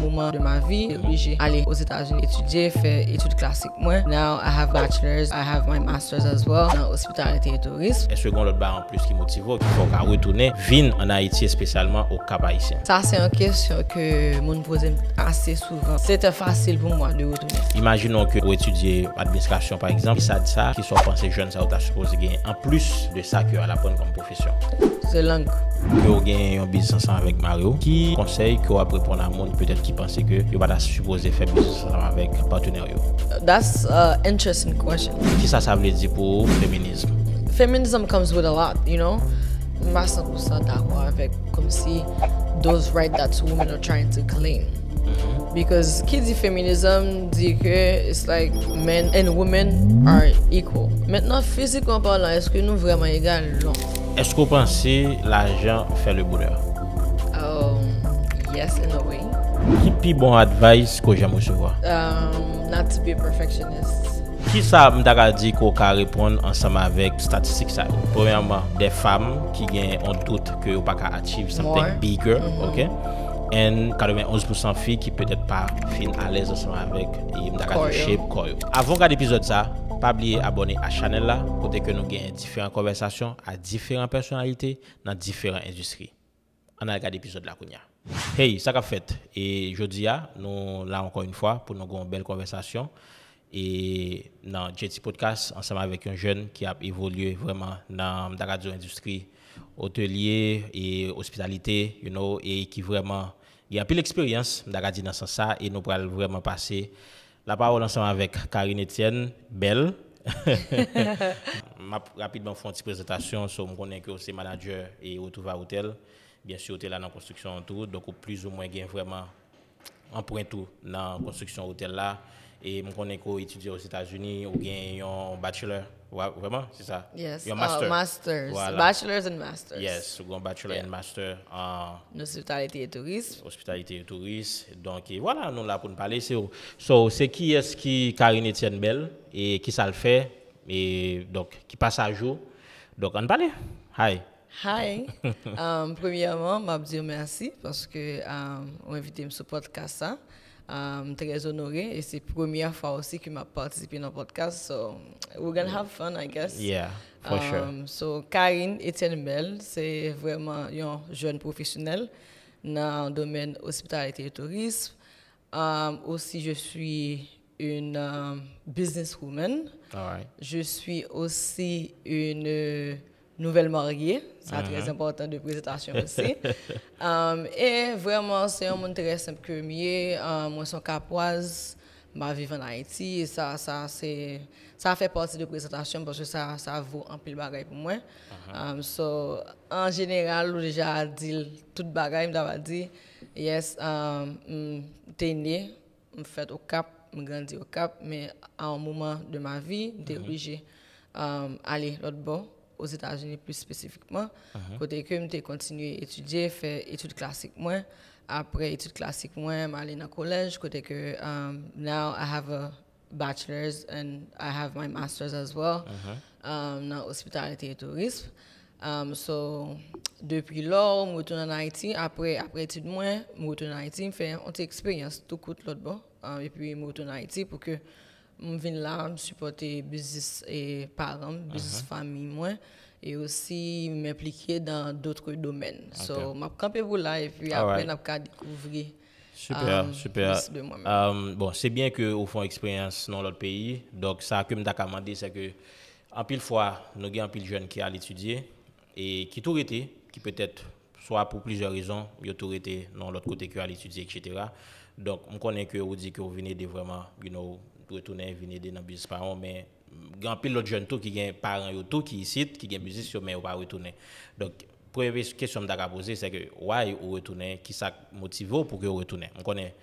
mouman de ma vi, li jè alè os Etats-Unis etudye, fè etude klasik mwen. Now, I have bachelor's, I have my master's as well, in hospitality and tourism. E swe gon lot ba an plus ki motivò, ki fòk a retounè, vin an Haiti espesyalman ou kaba isen. Sa sè an kesyon ke moun posem asè souvan. Sète fasil pou mwen de retounè. Imaginon ke ou etudye administrasyon par exemple, sa di sa, ki sou panse joun sa otasupose gen, an plus de sa ki ou alapon kon profesyon. Ze lang. Yo gen yon biz ansan avèk Mario, ki konsey yo apre pou nan moun, petèl ki pansè ke yo bada supoze fèmise avèk partouner yo? That's a uh, interesting question. Ki sa sa vle di pou feminizm? Feminizm comes with a lot, you know? Mwa sa pou sa ta wò avèk kom si those rights that women are trying to claim. Mm-hmm. Because, ki di feminizm, di ke, it's like, men and women are equal. Mètenon, fizikman parlant, eske nou vreman egal loun? Eske ou pansi, la jan fè le boulè? Oh, um, yes, in a way. Ki pi bon advice ko jam ou sewa? Um, not to be a perfectionist. Ki sa mdaga di ko ka repon ansama vek statistik sa yo? Poyanman, de fam ki gen yon tout ke yo pa ka atchive something bigger, mm-hmm. oké? En 91% fi ki pwede pa fin alèz anseman avèk e mdakadzo shape koryo. Avon gade epizod sa, pa bli abonè a ah, chanel la kote ke nou gen yon diferan konversasyon a diferan personalite nan diferan industri. An al gade epizod la koun ya. Hey, sa ka fèt. E jodi ya, nou la ankon yon fwa pou nou goun bel konversasyon e nan JT Podcast anseman avèk yon jen ki ap evolye vreman nan mdakadzo industri otelier e hospitalite you know, e ki vreman Il y a plus l'expérience d'agir dans ce sens et nous pourrons vraiment passer la parole ensemble avec Karine Etienne, Belle. vais rapidement faire une petite présentation sur mon que manager et retrouve à hôtel. Bien sûr, hôtel là dans la construction autour, tout, donc plus ou moins a vraiment un point tout dans la construction hôtel là et mon connais que aux États-Unis ou bien un bachelor vraiment, c'est ça? Yes. Your ah, master. masters. Bachelors and masters. Yes, second bachelor and master en... Hospitalité et tourisme. Hospitalité et tourisme. Donc, voilà, nous là pour nous parler. C'est qui est-ce qui Karine Etienne Bell et qui ça le fait et donc qui passe à jour. Donc, on parle. Hi. Hi. Euh, premièrement, je vous merci parce que vous euh, invité me sur ce podcast. -là. Hein. Euh, très honoré et c'est la première fois aussi que m'a participé dans le podcast. So we're gonna have fun, I guess. Yeah, for um, sure. So Karine Etienne-Bell, c'est vraiment une jeune professionnelle dans le domaine hospitalité et tourisme. Um, aussi, je suis une um, businesswoman. Right. Je suis aussi une nouvelle mariée. C'est très uh-huh. important de présentation aussi. Um, et vraiment, c'est un monde très simple que mieux. Um, moi, je suis capoise, je vis en Haïti. Et ça, ça, ça fait partie de présentation parce que ça, ça vaut un peu de bagaille pour moi. Donc, uh-huh. um, en général, j'ai déjà dit toute bagaille, je dit, yes, um, suis né, je fait au Cap, je grandis au Cap, mais à un moment de ma vie, je suis uh-huh. obligé d'aller l'autre bord aux États-Unis plus spécifiquement. Uh-huh. Côté que j'ai continué à étudier, faire études classiques moins. Après études classiques moins, je allé dans collège. Côté que um, now I have a bachelor's and I have my master's as well uh-huh. um, hospitalité et tourisme. Um, so, depuis lors, je retourne en Haïti. Après, après études moins, je retourne en Haïti. Je fais une expérience tout court l'autre bord. Um, et puis, je retourne en Haïti pour que je viens là, je business et parents, business uh-huh. famille, moi, et aussi m'impliquer dans d'autres domaines. Donc, So, je camper pour là et puis après, je découvrir. Super, um, super. Um, bon, c'est bien que au fond expérience dans l'autre pays. Donc ça que me demandé c'est que en pile fois nous avons un pile jeunes qui a étudier et qui tout été, qui peut-être soit pour plusieurs raisons, ils tout été dans l'autre côté qui a étudier etc. Donc on connaît que vous dites que vous venez de vraiment you know retourner venir dans le business parent, mais mm, grand un l'autre jeune tout qui gagne parents yo tout qui ici qui gagne business mais ou pas retourner donc première question que je poser c'est que why ou retourner qui ça motivé pour que retourner on connaît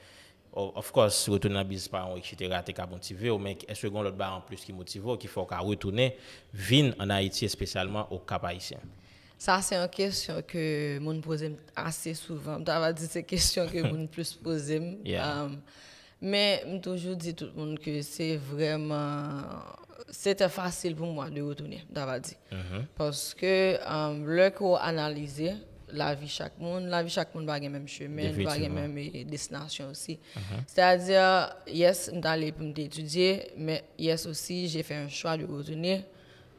of course retourner dans le business parent, etc. t'es qu'à motivé mais est-ce que l'autre bar en plus qui motive qui faut qu'à retourner venir en Haïti spécialement au Cap haïtien ça, c'est une question que je me pose assez souvent. tu as dit que c'est une question que je me plus poser. Um, mais je toujours dit tout le monde que c'est vraiment c'était facile pour moi de retourner d'Avadi uh-huh. parce que um, le qu'on analyser la vie chaque monde, la vie chaque monde le même chemin, pas même eh, destination aussi. Uh-huh. C'est-à-dire yes, d'aller pour étudier, mais yes aussi, j'ai fait un choix de retourner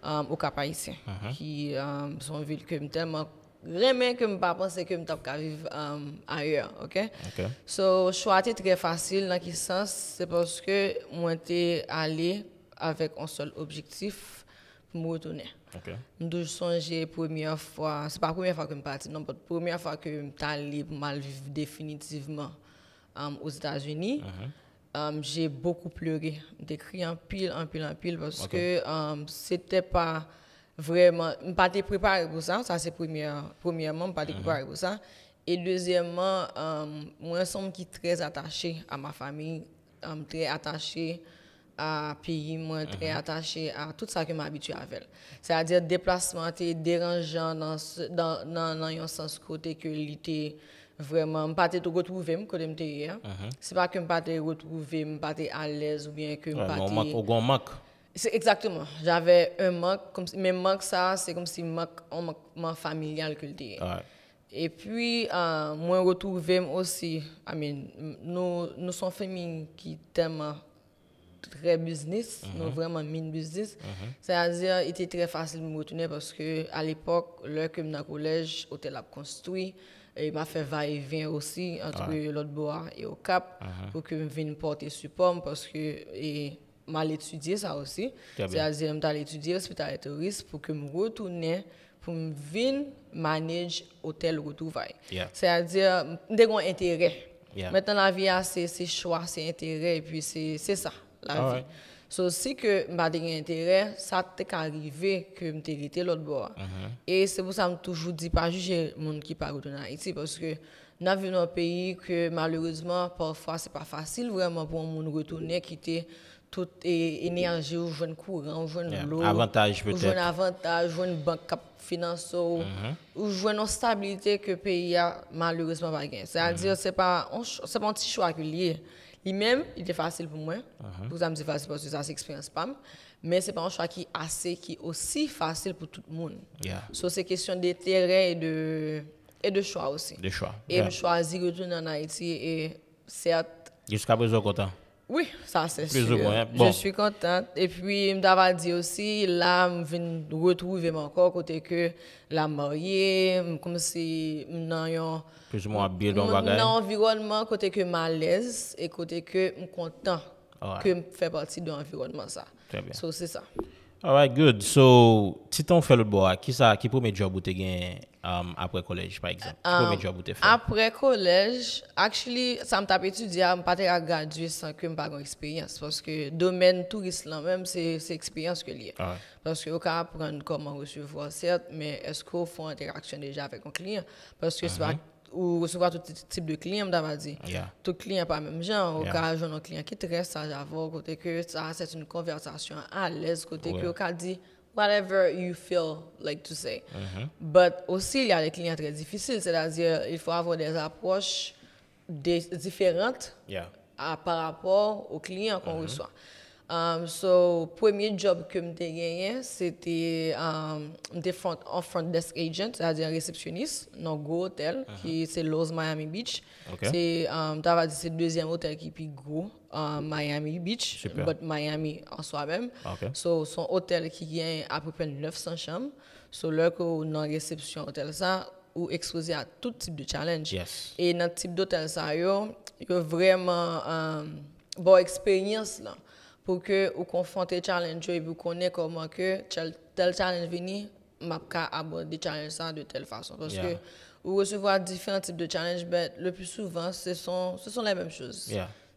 um, au Cap-Haïtien uh-huh. qui um, sont une ville que tellement vraiment que je ne pense pas que je vais vivre um, ailleurs. Ok? Ok. So, le choix était très facile dans quel sens? C'est parce que je suis allé avec un seul objectif, pour me retourner. Donc, Je me songe la première fois, ce n'est pas la première fois que je suis non, la première fois que je suis allé mal vivre définitivement um, aux États-Unis. Uh-huh. Um, j'ai beaucoup pleuré, j'ai écrit en pile, en pile, en pile, parce que ce c'était pas vraiment, je pas préparé pour ça. Ça, c'est première, premièrement, je pas préparé pour ça. Et deuxièmement, euh, moi, je suis très attaché à ma famille, euh, très attaché à pays, moi, très mhm. attaché à tout ça que je m'habitue faire. C'est-à-dire, déplacement, dérangeant dans, dans, dans, dans un sens côté que l'été vraiment pas te retrouver quand j'étais hier c'est pas que pas ne suis pas à l'aise ou bien que pas on manque c'est exactement. J'avais un manque, comme, mais manque ça, c'est comme si manque, un manque familial que Et puis, euh, moi, retrouvais aussi, I nous, nous sommes familles qui tellement très business, mhm. vraiment mine business. Mhm. C'est-à-dire, était très facile de me retourner parce que à l'époque, lorsque je suis au collège, hôtel a construit. Et il m'a fait va-et-vient aussi entre l'autre bois et au Cap mhm. pour que je vienne porter support parce que. Et, mal étudié ça aussi. C'est-à-dire que vais étudié l'hôpital touriste pour que je retourne pour je vienne manager hôtel retrouvaille. C'est-à-dire j'ai un intérêt. Maintenant la vie c'est choix, c'est intérêt et puis c'est ça la ah vie. Right. si que m'a un intérêt, ça t'est arrivé que m't'ai quitté l'autre bord. Uh-huh. Et c'est pour ça que toujours dit pas juger gens qui pas retourner Haïti parce que nous avons un pays que malheureusement parfois c'est pas facile vraiment pour un monde retourner quitter toute énergie ou jeune mm-hmm. courant ou jeune l'eau avantage peut-être jeune avantage jeune banque financière ou, mm -hmm. jeune stabilité que pays a malheureusement pas gagné c'est-à-dire mm-hmm. que c'est pas pas un petit choix que lié lui-même il est facile pour moi vous mm-hmm. avez pour c'est facile parce que ça c'est expérience pas mais c'est pas un choix qui est assez qui est aussi facile pour tout le monde yeah. so, c'est question d'intérêt et de et de choix aussi de choix et yeah. je choisis de retourner en Haïti et certes jusqu'à présent content oui, ça c'est sûr. Je suis contente. Et puis, me dit aussi, là, vais retrouver encore côté que la mariée, comme si nous Plus ou environnement côté que malaise et côté que content que je fait partie de l'environnement ça. Très bien. c'est ça. Alright, good. So, ti ton fèl bo a, ki sa, ki pou mè job ou te gen um, apre kolej, par exemple? Um, apre kolej, actually, sa m tap etudia, m patè a graduè san kèm pa kon eksperyans, fòske domèn tout islan mèm, se eksperyans ke liè. Fòske ou ka apren kòman ou suvwa, cert, mè esko fò interaksyon deja fè kon klien, fòske sou ak... ou recevoir tout type de clients, m'a Tout client pas même genre, au cas un client qui est très sage avant, côté que ça c'est une conversation à l'aise, côté ouais. que au dit whatever you feel like to say. Mais mm-hmm. But aussi il y a des clients très difficiles, c'est-à-dire il faut avoir des approches différentes par rapport aux clients qu'on mm-hmm. reçoit. Um, premier job que j'ai gagné, c'était um, front, desk agent, c'est-à-dire réceptionniste, dans gros hôtel, uh-huh. qui c'est Los Miami Beach. Um, c'est, le deuxième hôtel qui est plus gros, um, Miami Beach, mais Miami en soi-même. Okay. So, son hôtel qui a à peu près 900 chambres. So, là, dans réception hôtel, ça, ou exposé à tout type de challenge. Et dans ce type d'hôtel, ça, vraiment une um, bonne expérience là pour que vous le challenge et vous connaissez comment que tel challenge peux m'a aborder challenge ça de telle façon parce que vous recevez différents types de challenges mais ben, le plus souvent ce sont ce sont les mêmes choses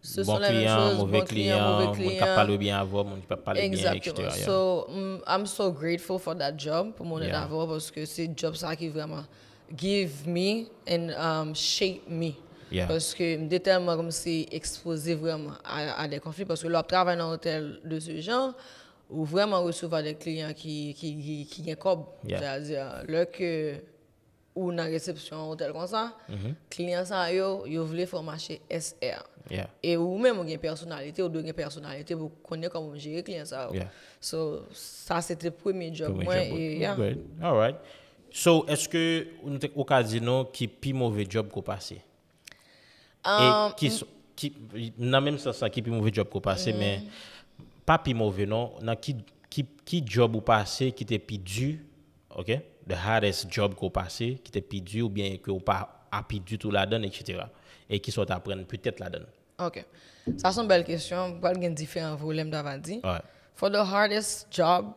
ce sont les mêmes choses mauvais bon client, mauvais client on le bien avoir, on peut le bien etc Donc, Je suis so grateful pour ce job pour mon avoir, parce que c'est job ça qui vraiment give me and um, shape me parce que je tellement comme si exposé vraiment à, à, des conflits, parce que je travaille dans un hôtel de ce genre, ou vraiment recevoir des clients qui, qui, qui, qui C'est-à-dire, lorsque ou dans la réception hôtel comme ça, mm clients ça yo, yo voulait faire marcher SR. Et ou même on une personnalité, ou deux une personnalité pour connaître comment gérer clients ça. ça c'était le premier job moi job. et yeah. All right. So est-ce que on au casino qui est plus mauvais job qu'on passé Um, et euh, qui, qui, dans même sens, qui plus mauvais job qu'on passe, mm. mais pas plus mauvais, non. Dans qui, qui, qui job ou passé qui était plus dur, ok? The hardest job qu'on passé, qui était plus dur ou bien que ou pas happy du tout la donne, etc. Et qui sont apprendre peut-être la donne. Ok. Ça, c'est une belle question. différent vous l'aime différents d'avant dit. Ouais. For the hardest job,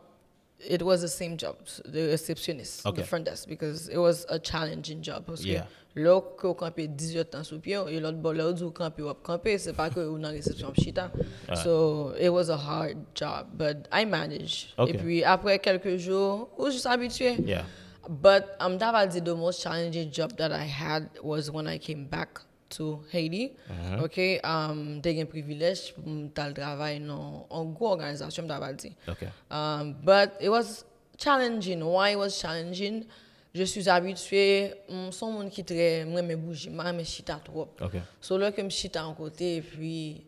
it was the same job, the receptionist, okay. the front desk, because it was a challenging job. Parce Lò kè ou kèmpe 18 tan sou piè, e ou yon lòt bo lòt ou kèmpe ou ap kèmpe, se pa kè ou nan resepsyon mchita. Ah. So, it was a hard job, but I managed. E pwi apre kelke jò, ou jous abitwe. But, am davalzi, the most challenging job that I had was when I came back to Haiti. Uh-huh. Ok, am um, degen privilesh, m tal travay nou, an gou organizasyon davalzi. Um, but, it was challenging. Why it was challenging? je suis habituée, mm, son monde qui très, moi, mes bougies, moi, chita trop. OK que je chita en côté, et puis,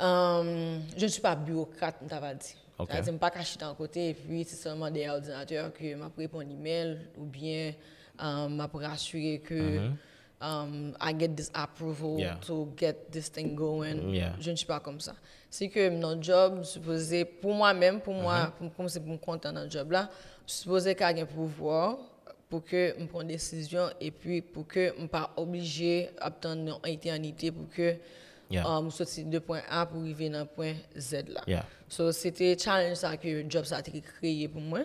euh, je ne suis pas bureaucrate, je t'avais dit. Je ne pas côté, et puis c'est seulement des ordinateurs que je pour email ou bien euh, je que. Mm-hmm um, I get this approval to get this thing going. Mm, je ne suis pas comme ça. C'est que mon job, supposé, pour moi-même, pour moi, uh-huh. pour, comme c'est pour me dans le job là, je supposé qu'il y a un pouvoir pour que je prenne des décision et puis pour que je ne pas obligé une éternité pour que um, je yeah. de point A pour arriver dans point Z là. c'était challenge que le job ça a été créé pour moi.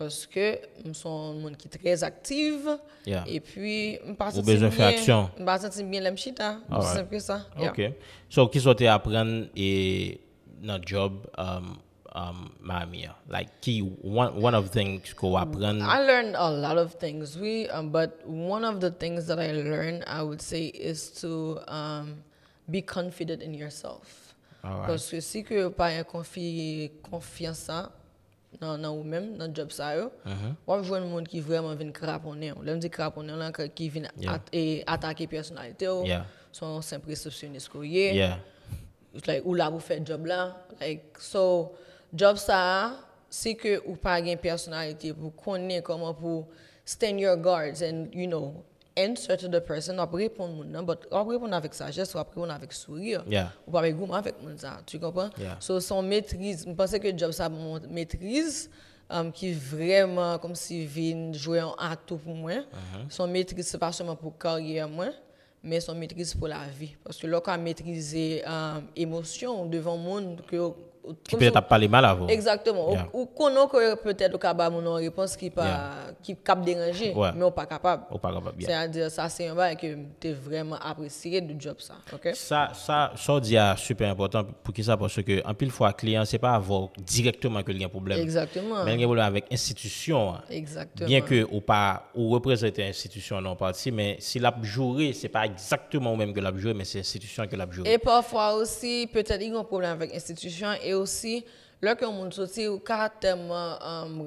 Parce que nous sommes un monde qui est très active. Yeah. Et puis, nous pas senti besoin faire action. Je pas senti bien la mchita. Hein. C'est simple que ça. OK. Yeah. So, qui souhaitait apprendre et notre job um, um, Mamia? Like, key, one, one of the things qu'on apprend? I learned a lot of things, oui. Um, but one of the things that I learned, I would say, is to um, be confident in yourself. Right. Parce que si que pas confi confiance, hein, nan ou men, nan job sa yo, uh-huh. wap jou an moun ki vreman vin kraponnen, lem di kraponnen, lankan ki vin e atake personalite yo, son sempre sepsyonist kou ye, ou la wou fè job la, like, so, job sa, si ke ou pa gen personalite, pou konnen koman pou stand your guards, and you know, un certain personnes, on répondre moun nan but on avec sagesse on avec sourire ou pas avec goût avec moun ça tu comprends Donc son maîtrise je pense que job ça maîtrise um, qui qui vraiment comme si vient jouer un atout pour moi uh-huh. son maîtrise n'est pas seulement pour carrière mais son maîtrise pour la vie parce que là maîtriser um, émotion devant monde que peut-être a parler mal avant. Exactement. Ou qu'on que peut-être mon réponse qui pas yeah. qui cap déranger, ouais. mais on pas capable. On pas capable. C'est-à-dire ça c'est un bail que tu es vraiment apprécié du job ça. OK Ça ça ça dit ah, super important pour qui ça parce que en pile fois client c'est pas avoir directement que il y a un problème. Exactement. Mais il y a un problème avec institution. Hein. Exactement. Bien que ou pas ou représenter institution non partie mais si l'a Ce c'est pas exactement le même que l'a mais c'est institution que l'a Et parfois aussi peut-être il y a un problème avec institution et aussi lorsque vous moun soti, ou ka teman um, si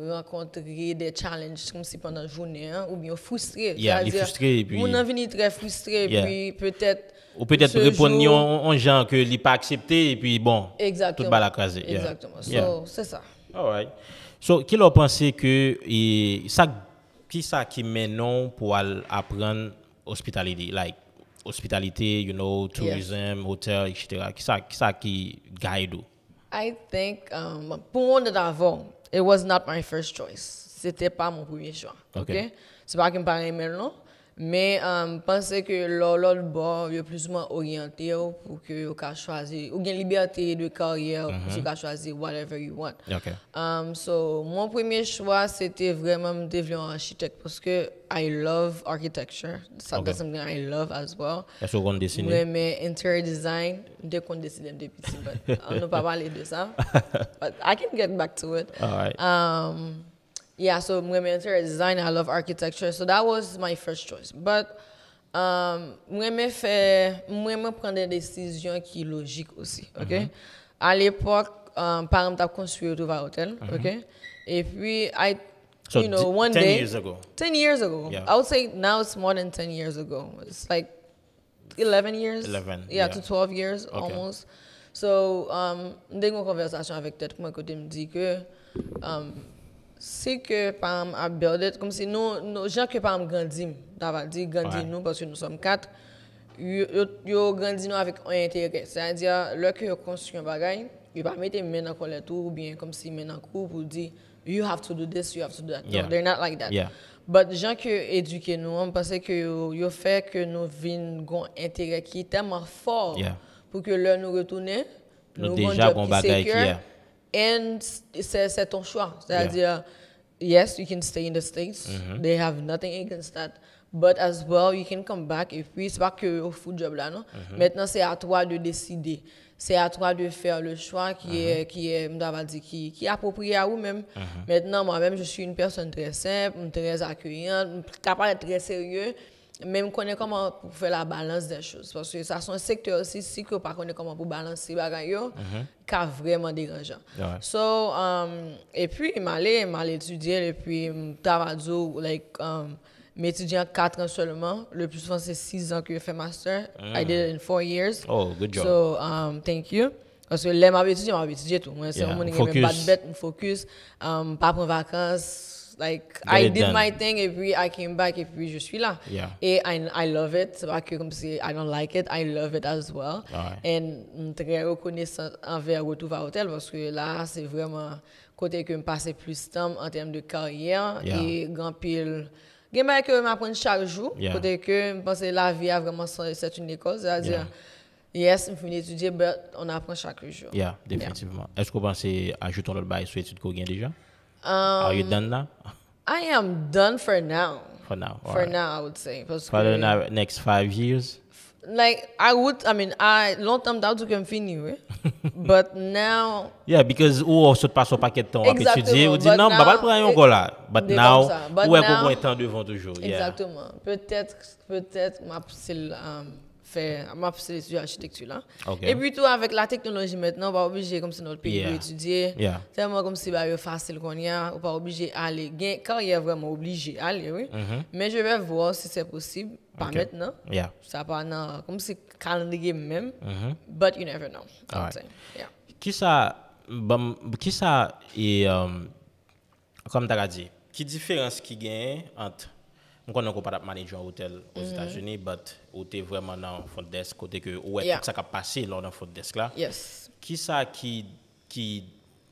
journée hein, ou bien frustré ou yeah, li frustre. Puis... Moun puis peut-être... Ou peut-être répondre jour... aux gens que n'ont pas accepté et puis bon, Exactement. tout ba la craser Exactement, c'est ça. All right. So, qui lò que ça qui ça qui sa ki menon pou al like, hospitalité you know, tourism, hôtel etc. qui ça qui guide I think, um, pour monde d'avant, it was not my first choice. C'était pas mon premier choix. OK? okay? C'est pas qu'il me paraît maintenant. Mais euh, je pense que l'autre bord est plus ou moins orienté oh, pour que vous puissiez choisir. Vous avez liberté de carrière pour que vous puissiez choisir whatever you want. Donc, um, mon premier choix, c'était vraiment de devenir architecte parce que I love architecture. Ça, c'est quelque chose que j'aime aussi. Est-ce que vous avez dessiné? Oui, mais interior design, dès qu'on décide de petit. On ne pas parler de ça. Mais je peux revenir à ça. yeah, so I'm an Interior designer. I love architecture. So that was my first choice. But um, made a decision prend des décisions qui aussi, ok? Mm -hmm. time, I um, par exemple, construit Hotel, mm -hmm. ok? And puis, I, so you know, one 10 day. 10 years ago. 10 years ago. Yeah. I would say now it's more than 10 years ago. It's like 11 years. 11. Yeah, yeah. to 12 years okay. almost. So, um, j'ai eu une conversation avec tête, who told me that. Se ke pa am abelde, kom se nou, jan ke pa am gandim, davadi, gandim nou, porsi nou som 4, yo gandim nou avik oye entere, sè an diya, lò ke yo konstruyon bagay, yo pa mette men akou la tou, ou bien kom se men akou pou di, you have to do this, you have to do that, you know, they're not like that. But jan ke eduke nou, an, porsi yo yo fè ke nou vin goun entere ki teman for, pou ke lò nou retounen, nou goun job ki seken, Et c'est ton choix. C'est-à-dire, oui, yes, you can stay in the States. ils mm-hmm. n'ont They have nothing against that. But as well, Et puis, c'est pas que au foot job là, non? Mm-hmm. Maintenant, c'est à toi de décider. C'est à toi de faire le choix qui est, mm-hmm. dire, qui, est approprié à vous-même. Maintenant, moi-même, je suis une personne très simple, très accueillante, capable d'être très sérieux même connaît comment faire la balance des choses parce que ça c'est un secteur aussi si que pas connaît comment pour balancer les yo c'est mhm. vraiment dérangeant so um, et puis suis m'aller étudier et puis travaillé like um, 4 ans seulement le plus souvent c'est 6 ans que je fais master mm. I did it in 4 years oh good job so um, thank you parce que les m'avait étudié m'avait étudié tout moi c'est mon pas de bête me focus um, pas prendre vacances Like, Get I did done. my thing et puis I came back et puis je suis là. Et I, I love it. C'est pas que comme si I don't like it, I love it as well. Right. Mm, très reconnaissant euh, envers Retour à Hôtel parce que là, c'est vraiment côté que je passe plus de temps en termes de carrière et grand pile. Game que m'apprendre chaque jour, côté que je pense que la vie a vraiment c'est une école, c'est-à-dire Yes, je finis d'étudier, mais on apprend chaque jour. Yeah, définitivement. Est-ce que vous pensez, ajoutons le bail sur l'étude vous gagnez déjà? Are you um, done now? I am done for now. For now, I would say. For the next five years? Like, I would, I mean, long time doubt you can finish. But now... Yeah, because ou ou soute pas ou pa ket ton apetudi, ou di nan, babal pran yon go la. But now, ou e kou kwen tan devon toujou. Exactement. Pe tèt, pe tèt, ma s'il... fait m'a fait architecture là. Et plutôt avec la technologie maintenant, on va obligé comme si notre pays yeah. d'étudier. Yeah. Tellement comme si c'est facile qu'on y a, on pas obligé aller. Quand il y a vraiment obligé aller, oui. Mm-hmm. Mais je vais voir si c'est possible. Pas maintenant. Ça pas non, comme c'est calendrier même. Mais -hmm. But you never know. Qui ça, est, qui ça et comme tu as dit, qui différence qui gagne entre Mwen konnen kon patap manage yon hotel os Etats-Unis, mm-hmm. but ou te vwèman nan front desk, kote ke ou wè tout sa ka pase lors nan front desk la. Yes. Ki sa ki, ki,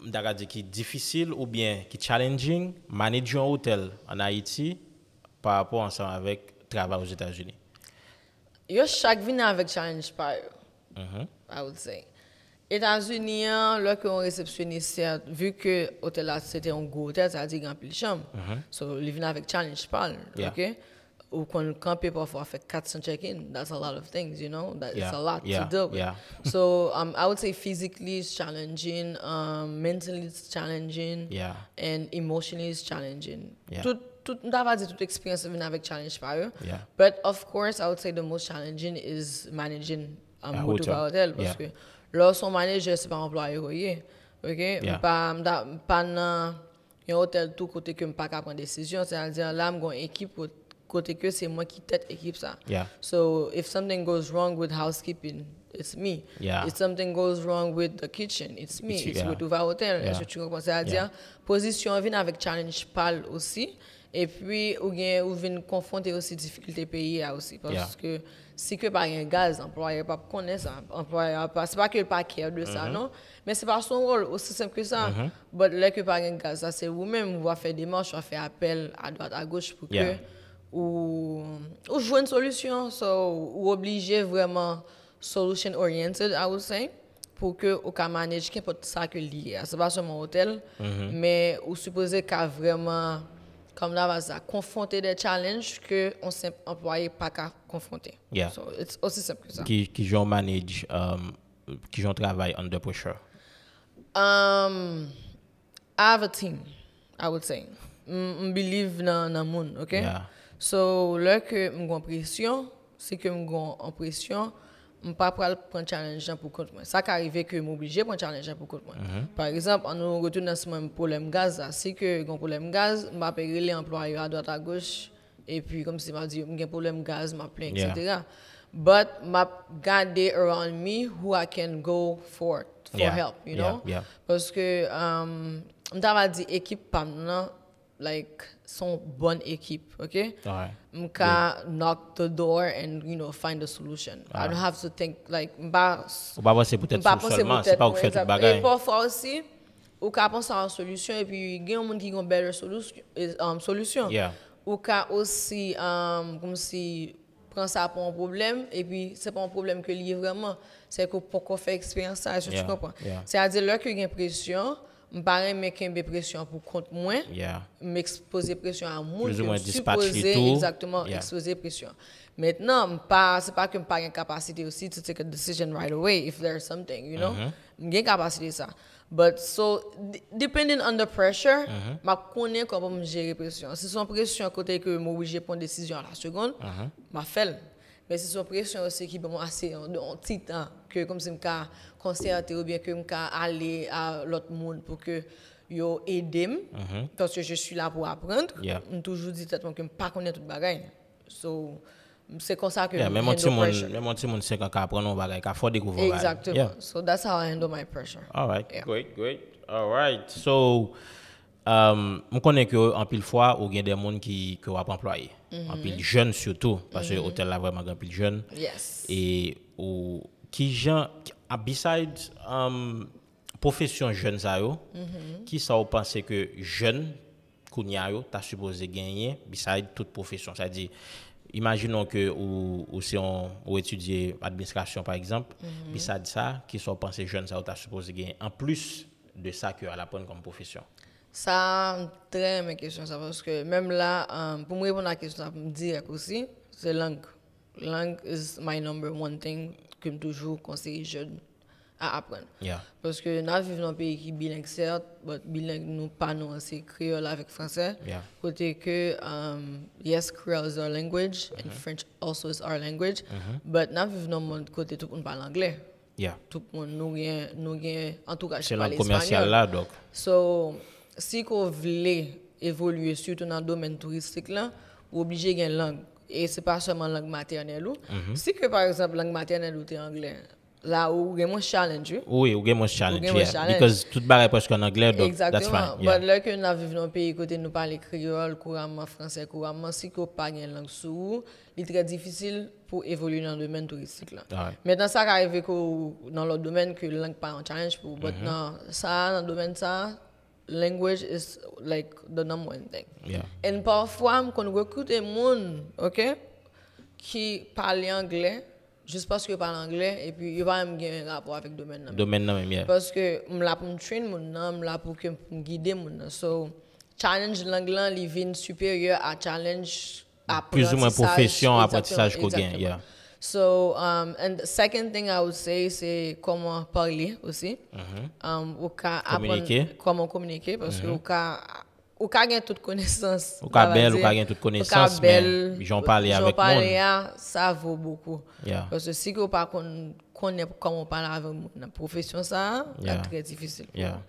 mdaga di ki difisil ou bien ki challenging manage yon hotel an Haiti par rapport ansan avèk travail aux Etats-Unis? Yo chak vina avèk challenge pa yo, mm-hmm. I would say. Etan Zuniya, lò kè yon resepsyonise, vu kè otelat se te yon go hotel, se a di gampi li chanm, uh-huh. so li vina vek challenge pal, ou kon pe pa fwa fe 400 chekin, that's a lot of things, you know, that's a lot to do. So um, I would say physically it's challenging, um, mentally it's challenging, and emotionally it's challenging. Tout, tout, tout, tout, tout experience li vina vek challenge pal yo, but of course I would say the most challenging is managing um, a hotel, poske... Lorsque mon manager, c'est pas employé, voyez. Ok? Pas un hôtel tout côté que je ne peux pas prendre décision. C'est-à-dire, là, j'ai une équipe côté que c'est moi qui tête l'équipe. ça. So, if something goes wrong with housekeeping, it's me. c'est If something goes wrong with the kitchen, it's me. cuisine, c'est moi. hôtel. Yeah. tu comprends? C'est-à-dire, la position vient avec challenge pâle aussi. Et puis, ou bien, ou confronter aussi difficulté payer aussi. Parce que c'est que par bah, un gaz, l'employeur pas connaît ça, employeur pas, c'est pas que pas paquet de ça, mm-hmm. non, mais c'est pas son rôle, aussi simple que ça. Mais -hmm. là que par un gaz, c'est vous-même, vous va faire des marches, on fait appel à droite, à gauche pour que ou, ou jouer une solution, so, ou obligé vraiment solution oriented, I would say pour que au cas manage qu'importe ça que lié. n'est pas seulement hôtel, mm -hmm. mais qu'il y a vraiment comme là, va confronter des challenges que on simple employé pas qu'à confronter. Yeah. So, it's aussi simple que ça. Qui, qui j'en manage, um, qui j'en travaille under pressure? Um, I have a team, I would say. I believe dans le monde, ok? Yeah. So, là que j'ai pression, c'est que j'ai en pression, je ne pas prendre un challenge pour contre moi. Ça qui arrive que je suis obligé de prendre un challenge pour contre moi. Mm -hmm. Par exemple, en nous retournant sur le problème gaz, si que un problème de gaz, je vais appeler les employés à droite à gauche. Et puis, comme si je dit, j'ai un problème de gaz, je appeler, etc. Mais je garder autour de moi qui je peux aller pour l'aide, help, you Parce que, je euh, um, dit, l'équipe, pas son bonne équipe, ok? Ouais. Je knock the door and you know find a solution. I don't have to think like bah. c'est peut-être ça seulement, c'est pas au fait le bagage. Et parfois aussi, ou qu'à penser en solution et puis il y a un monde qui a une belle solution, um, solution. Ou qu'à aussi um, comme si prendre ça pour un problème et puis c'est pas un problème que lié vraiment, c'est que pourquoi faire expérience ça, je ne comprends? pas. C'est à dire là que j'ai l'impression pression Barren mais de pression pour compte moins, yeah. m'exposer pression à moins, plus ou moins supposer exactement yeah. exposer pression. Maintenant, pas c'est pas que pas une capacité aussi to take a decision right away if there's something, you know. J'ai mm-hmm. de capacité ça. But so depending on the pressure, mm-hmm. m'a connais comment gérer pression. Si son pression côté que m'obligé prendre décision à la seconde, mm-hmm. m'a fait mais c'est son pression aussi qui m'a assez hein, en, petit temps hein, que comme si me concerter ou bien que me aller à l'autre monde pour que yo aide mm -hmm. parce que je suis là pour apprendre yeah. toujours dit tellement que me pas connaître toute bagaille so c'est comme ça que yeah, même si mon même mon monde c'est qu'on apprend on bagaille qu'à faut découvrir exactement yeah. so that's how I handle my pressure all right yeah. great great all right so um, je connais que en pile fois, il y a des monde qui, qui ont employer en de mhm. jeunes surtout, parce que l'hôtel mhm. a vraiment en pile jeune. Yes. Et ou, qui gens, ah, besides um, profession jeune mhm. qui ça vous que jeune, jeunes yo supposé gagner, besides toute profession, c'est-à-dire imaginons que ou, si on étudie administration par exemple mm ça qui sont pensés jeunes ça supposé gagner en plus de ça que à la comme profession ça, très mes questions, parce que même là, euh, pour me répondre à la question, ça me dit aussi, c'est langue. Langue is my number one thing que je toujours conseille jeune à apprendre. Parce que nous vivons dans un pays qui est bilingue, certes, mais bilingue, nous pas nous, c'est créole avec français. Côté que, um, yes, créole is our language, et le and mm-hmm. French also is our language, mais mm-hmm. nous vivons dans un monde côté tout le monde parle anglais. Tout le monde, nous vient, en tout cas, je parle espagnol. C'est la commerciale là, donc. So, si vous voulez évoluer, surtout dans le domaine touristique, là, ou obligé une langue. Et ce n'est pas seulement langue maternelle. Mhm. Si que, par exemple, la langue maternelle est anglais, là où il y challenge. Hein. Oui, vous avez moins un challenge. Parce que tout le monde presque en anglais, donc Exactement. Mais là que lorsque nous vivons dans un pays côté nous parlons créole couramment, français couramment, si on pas une langue sourde, il est très difficile pour évoluer dans le domaine touristique. Là. Maintenant, ça arrive dans le domaine que la langue pas un challenge pour. Maintenant, mhm. ça, dans le domaine ça, language is like the number one thing. Yeah. parfois, je on recrute des gens, OK, qui parlent anglais, juste parce qu'ils parlent anglais, et puis ils va même un rapport avec le domaine. Le domaine, même, yeah. Parce que je suis là pour me trainer, je suis là pour me guider. So, challenge l'anglais, est vient supérieur à challenge l'apprentissage. Plus ou moins profession, apprentissage qu'on gagne, yeah. So, um, and the second thing I would say, c'est comment parler aussi. Mm-hmm. Um, ou ka communiquer. comment communiquer, parce mm-hmm. que ou ka, ou ka gen toute connaissance. Ou ka belle, ou ka gen toute connaissance, ou belle, mais j'en parle avec moi. J'en parle ah, ça vaut beaucoup. Parce que si vous pas connaît comment parler avec moi dans la profession, ça, yeah. très difficile. Yeah.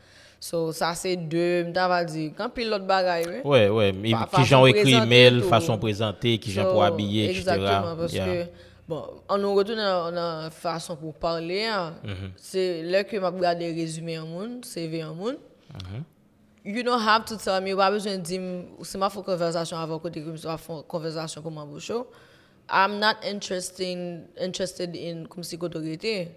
So, ça c'est deux, m'ta va dire, quand puis l'autre bagaille, oui. Ouais, ouais, qui j'en écrit mail, façon présentée, qui j'en pour habiller, etc. Exactement, parce que Bon, en nous retournant dans la façon pour parler, hein, mhm. c'est là que je regarde les résumés en monde, CV en monde. Mhm. You don't have to tell me, je n'ai besoin de dire, c'est ma faute conversation avec que je fasse une conversation pour mon bouchon. I'm not interested, interested in comme si autorité.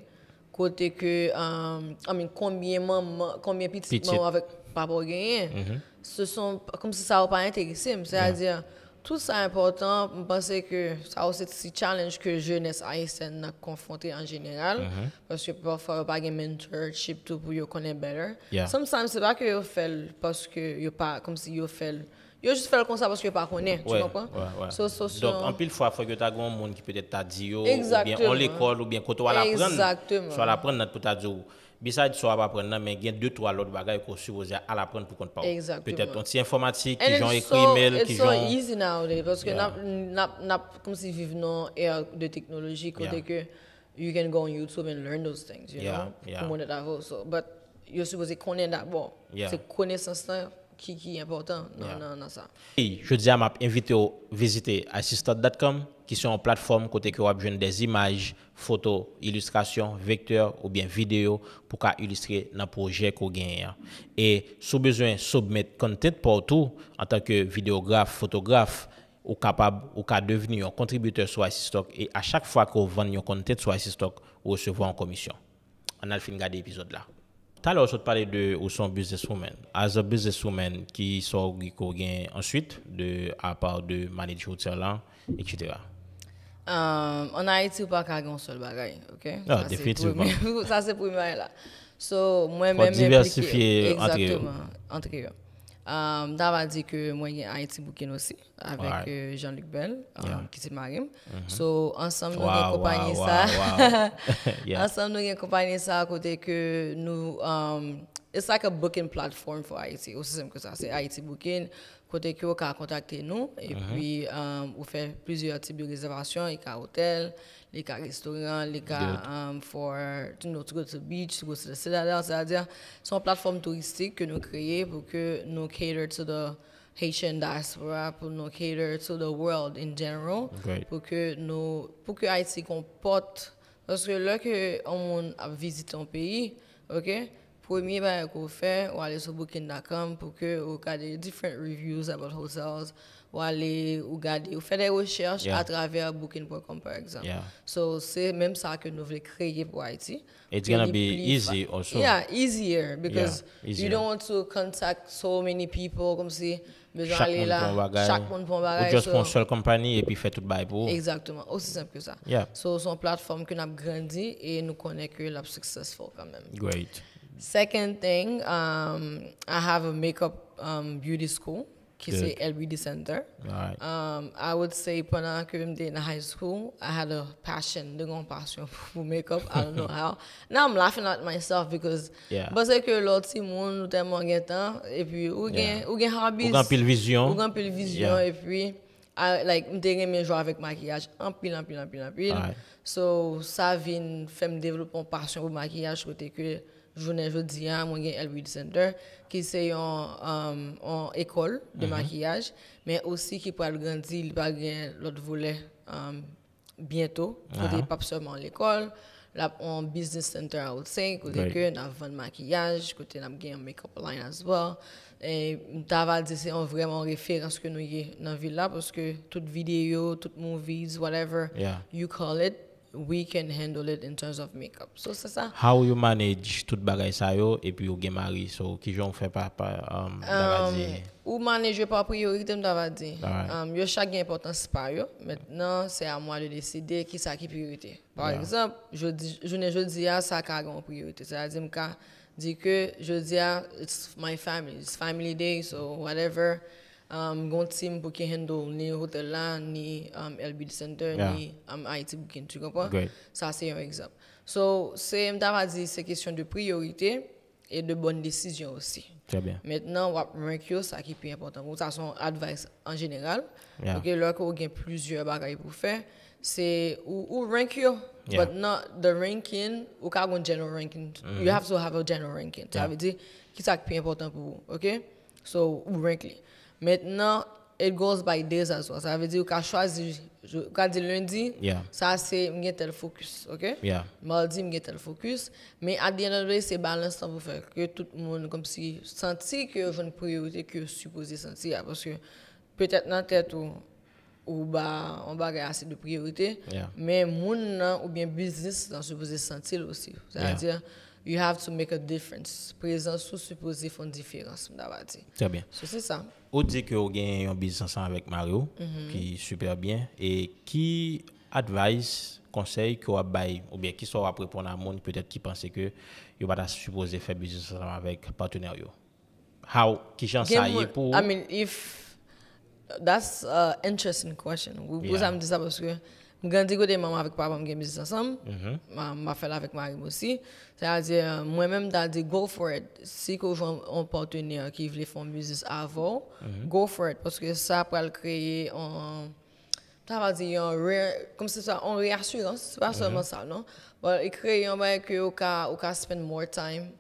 Côté que, euh, I mean, combien, maman, combien petit, petit. avec papa gagné, mm ce sont comme si ça n'a pas intéressé. C'est-à-dire, tout ça est important, je pense que ça aussi un challenge que jeunesse haïtienne a confronté en général. Uh-huh. Parce que parfois, il pas de mentorship pour vous connaître better. Parfois, Sometimes, n'est pas que vous faites parce que vous pas comme si vous faites. Yo juste fait comme ça parce que pas connaît, tu comprends Donc en plus, fois faut que tu as un monde qui peut être t'a dit ou bien en l'école ou bien quand tu vas l'apprendre. Exactement. Tu vas l'apprendre pour t'a dire. Besides, soit va prendre, mais il y a deux, trois autres bagages qu'on suppose à la prendre pour qu'on Peut-être aussi informatique, qui ont écrit mail qui ont. C'est easy nowadays, parce que na, na, comme si vivons dans ère de technologie, côté que you can go on YouTube and learn those things, you yeah. know? Yeah. Pour mon so, but you're supposed to connaître d'abord. Yeah. C'est connaissance là qui, est important dans, ça. je dis à m'a invité à visiter assistant.com qui sont une plateforme côté que vous avez des images, photos, illustrations, vecteurs ou bien vidéos pour illustrer dans le projet que vous avez. Et si besoin soumettre content partout en tant que vidéographe, photographe, ou capable ou capable devenir un contributeur sur Stock et à chaque fois que vous vendez un content sur Stock, vous recevez en commission. On a fini de l'épisode là tout à l'heure, je de où sont businesswomen. As a businesswoman, qui sort du coin ensuite de à part de manager hotel là, etc. On a été pas qu'à un seul bagage, ok? Ah, définitivement. ça c'est premier là. So, moi-même, Pour diversifier entre entre eux. Um, Dava dit que moi, haiti Haïti aussi, avec euh, Jean-Luc Bell, um, yeah. qui est marié. Mm-hmm. So, ensemble, wow, nous avons ça. Ensemble, nous avons ça à côté que nous. Um, it's like a booking platform for Haiti. Aussi simple que ça. C'est haiti Booking côté qui avez contacté nous et uh-huh. puis euh, on fait plusieurs types de réservations les cas hôtels les cas restaurants les cas um, for you know, to go to the beach to go to the c'est-à-dire c'est une plateforme touristique que nous créons pour que nous cater to the Haitian diaspora pour nous cater to the world in general pour que nous pour que Haïti comporte parce que là que on visite un pays ok Premier, ben, qu'on fait, aller sur Booking.com pour que vous des different reviews about hotels, ou aller faire des recherches à travers Booking.com par exemple. So c'est même ça que nous voulons créer pour Haïti. It's gonna be easy also. Yeah, easier because yeah, easier. you don't want to contact so many people comme si besoin aller là, chaque monde pour bagage. Ou juste so. une seule compagnie et puis faire tout bail pour. Exactement, aussi simple que ça. So c'est une plateforme que nous avons grandi et nous connaissons que la successful quand même. Great. Second thing, um, I have a make-up um, beauty school, ki se LBD Center. Um, I would say, penan kwen m dey na high school, I had a passion, deyon passion pou make-up. I don't know how. Now, I'm laughing at myself, because, basè kwen lòt si moun, nou ten m wang etan, epwi, ou gen hobbies, ou gen pilvizyon, ou gen pilvizyon, epwi, like, m dey gen menjwa avèk makyaj, anpil, anpil, anpil, anpil. So, sa vin, fèm developon passion wou makyaj, wote kwen... Je vous disais hein, moi j'ai un Center, qui est en um, école de mhm. maquillage, mais aussi qui peut grandir, il qui l'autre volet um, bientôt. pour ah. pas seulement l'école, Là, en a un business center il que a un maquillage, côté y a de make-up line. Et nous vous vraiment c'est vraiment une référence que nous avons dans la ville parce que toutes les vidéos, toutes les vidéos, tout ce que vous appelez. We can handle it in terms of make-up. So, sa sa. How you manage tout bagay sa yo, epi yo gemari? So, ki joun fè pa, pa, nda um, va um, di? Ou manege pa priyo, ik dem da va di. Aè. Um, yo chak gen importansi pa yo. Metnen, se a mwa de deside, ki sa ki priyo ite. Par exemple, jounen joun di ya, sa ka gen priyo ite. Se a zim ka, di ke joun di ya, it's my family, it's family day, so whatever. So, um, gon team pour ki handle ni hotel la, ni um, LBD Center, yeah. ni um, IT booking, tu comprends? Ça, c'est un exemple. So, c'est, m'a dit, c'est question de priorité et de bonnes décisions aussi. Très bien. Maintenant, wap rank yo, ça qui est plus important. Pour ça, son advice en général. Yeah. Ok, là, qu'on a plusieurs bagages pour faire, c'est ou, ou rank yo, but not the ranking, ou ka un general ranking. Mm-hmm. You have to have a general ranking. Ça veut dire, qui ça qui est plus important pour vous, ok? So, ou rank li. Maintenant, it goes by days as Ça veut dire qu'on choisit, quand dit lundi, ça c'est mon tel focus, ok? Yeah. Mardi, un tel focus. Mais à the le c'est balance pour faire que tout le monde, comme si, sentit que une priorité que supposé sentir. Hein, parce que peut-être dans la tête ou, ou bah, on va assez de priorité, Mais mais monde ou bien business, dans supposé sentir aussi. C'est-à-dire, you have to make a difference. Présence ou supposé font une différence, Très bien. c'est ça. Ou dize ke ou gen yon bizansan avèk Mario, mhm. ki superbyen, e ki advise, konsey, ki ou ap bay, ou bien ki so ap repon nan moun, petè ki panse ke yo bata supose fè bizansan avèk partner yo? How? Ki chan saye pou... I mean, if... That's an interesting question. We will put some disciples here. Je côté maman avec papa, je business ensemble. Mhm. m'a fait là avec Marie aussi. C'est-à-dire, moi-même, j'ai dit go for it. Si qu'on avez un partenaire qui veut faire musique business avant, mhm. go for it. Parce que ça peut créer un. Ça va dire comme c'est ça, en réassurance. C'est pas mhm. seulement ça, non? Il crée un bail que au cas, au cas spend more time.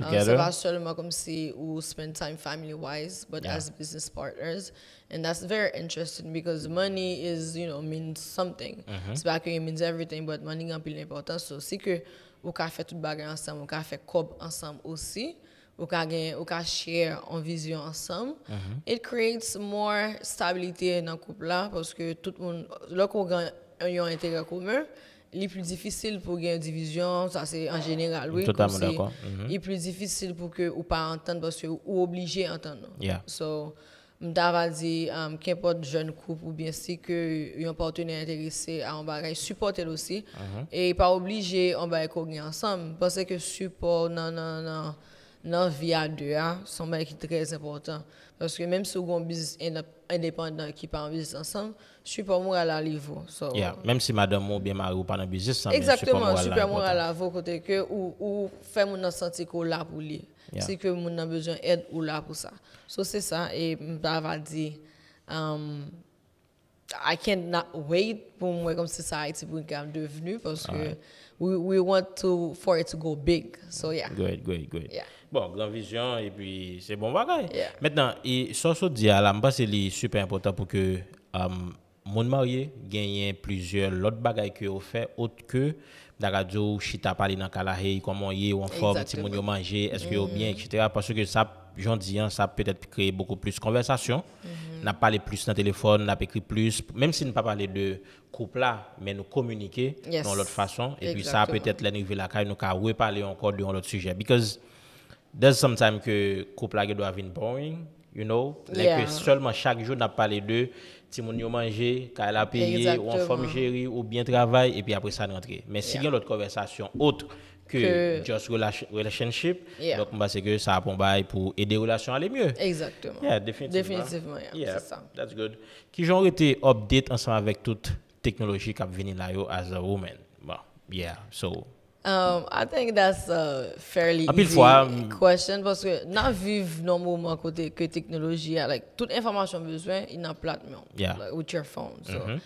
Um, together. Um, so Makumsi who spend time family wise, but yeah. as business partners. And that's very interesting because money is, you know, means something. Mm-hmm. It's back it means everything, but money is important. So si que ou ka fait tout bagay ensemble, ou ka fait cob ensemble aussi, ou ka gain, ou ka share en vision ensemble, mm-hmm. it creates more stability dans le couple là parce que tout le monde, lorsqu'on a un intérêt commun, les plus difficiles pour gagner division, ça c'est en général, oui. Totalement d'accord. Mm-hmm. plus difficile pour que ou pas entendre parce que ou obligé entendre. Yeah. So, m'dava dit um, qu'importe jeune couple ou bien si que un partenaire intéressé à un bagage, supporter aussi mm-hmm. et pas obligé on va gagner ensemble parce que support non non non non via deux hein, son mec est très important parce que même si on business indépendant qui par business ensemble, je suis pas moi à l'arrivée. So. même si Madame ou bien mariée ou pas en business, exactement. Je suis pas moi à l'avant côté que ou faire mon incantico là pour lui. C'est que mon besoin aide ou là pour ça. So c'est ça et Madame a dit um, I can't wait pour un comme c'est ça. Si vous êtes devenu parce que we want to for it to go big. So yeah. Great, great, great. Bon, Grand Vision, et puis c'est bon bagaille. Maintenant, et, sans se dire, là, je c'est super important pour que um, mon marié gagne plusieurs autres bagailles que vous fait autre que la radio, chita parler dans Kalahé, comment il est, en forme, si vous manger, est-ce que vous bien, mm. etc. Parce que ça, j'en dis, hein, ça peut-être créer beaucoup plus de conversation. Mm -hmm. N'a parlé plus dans le téléphone, n'a écrit plus, même si nous pas parler de couple là, mais nous communiquer dans l'autre façon. Et puis ça, peut-être, la nouvelle la nous pouvons parler encore de l'autre sujet. Because there's sometimes que couple là doit venir boring, you know, yeah. que seulement chaque jour n'a pas les deux. si mon yo manger, qu'elle a payé ou en forme chérie ou bien travail et puis après ça rentre. Mais si yeah. y a l'autre conversation autre que, que, just relationship, donc bah, c'est que ça a bail pour aider les relations à aller mieux. Exactement. Yeah, définitivement. Définitivement, yeah, c'est ça. That's good. Qui ont été update ensemble avec toute technologie qui a venu là as a woman. Bon, yeah, so Um, I think that's a fairly easy fois, um, question parce que nous vivons normalement côté que technologie, like toute information besoin, in n'a platement, yeah. like with your phone. So mm -hmm.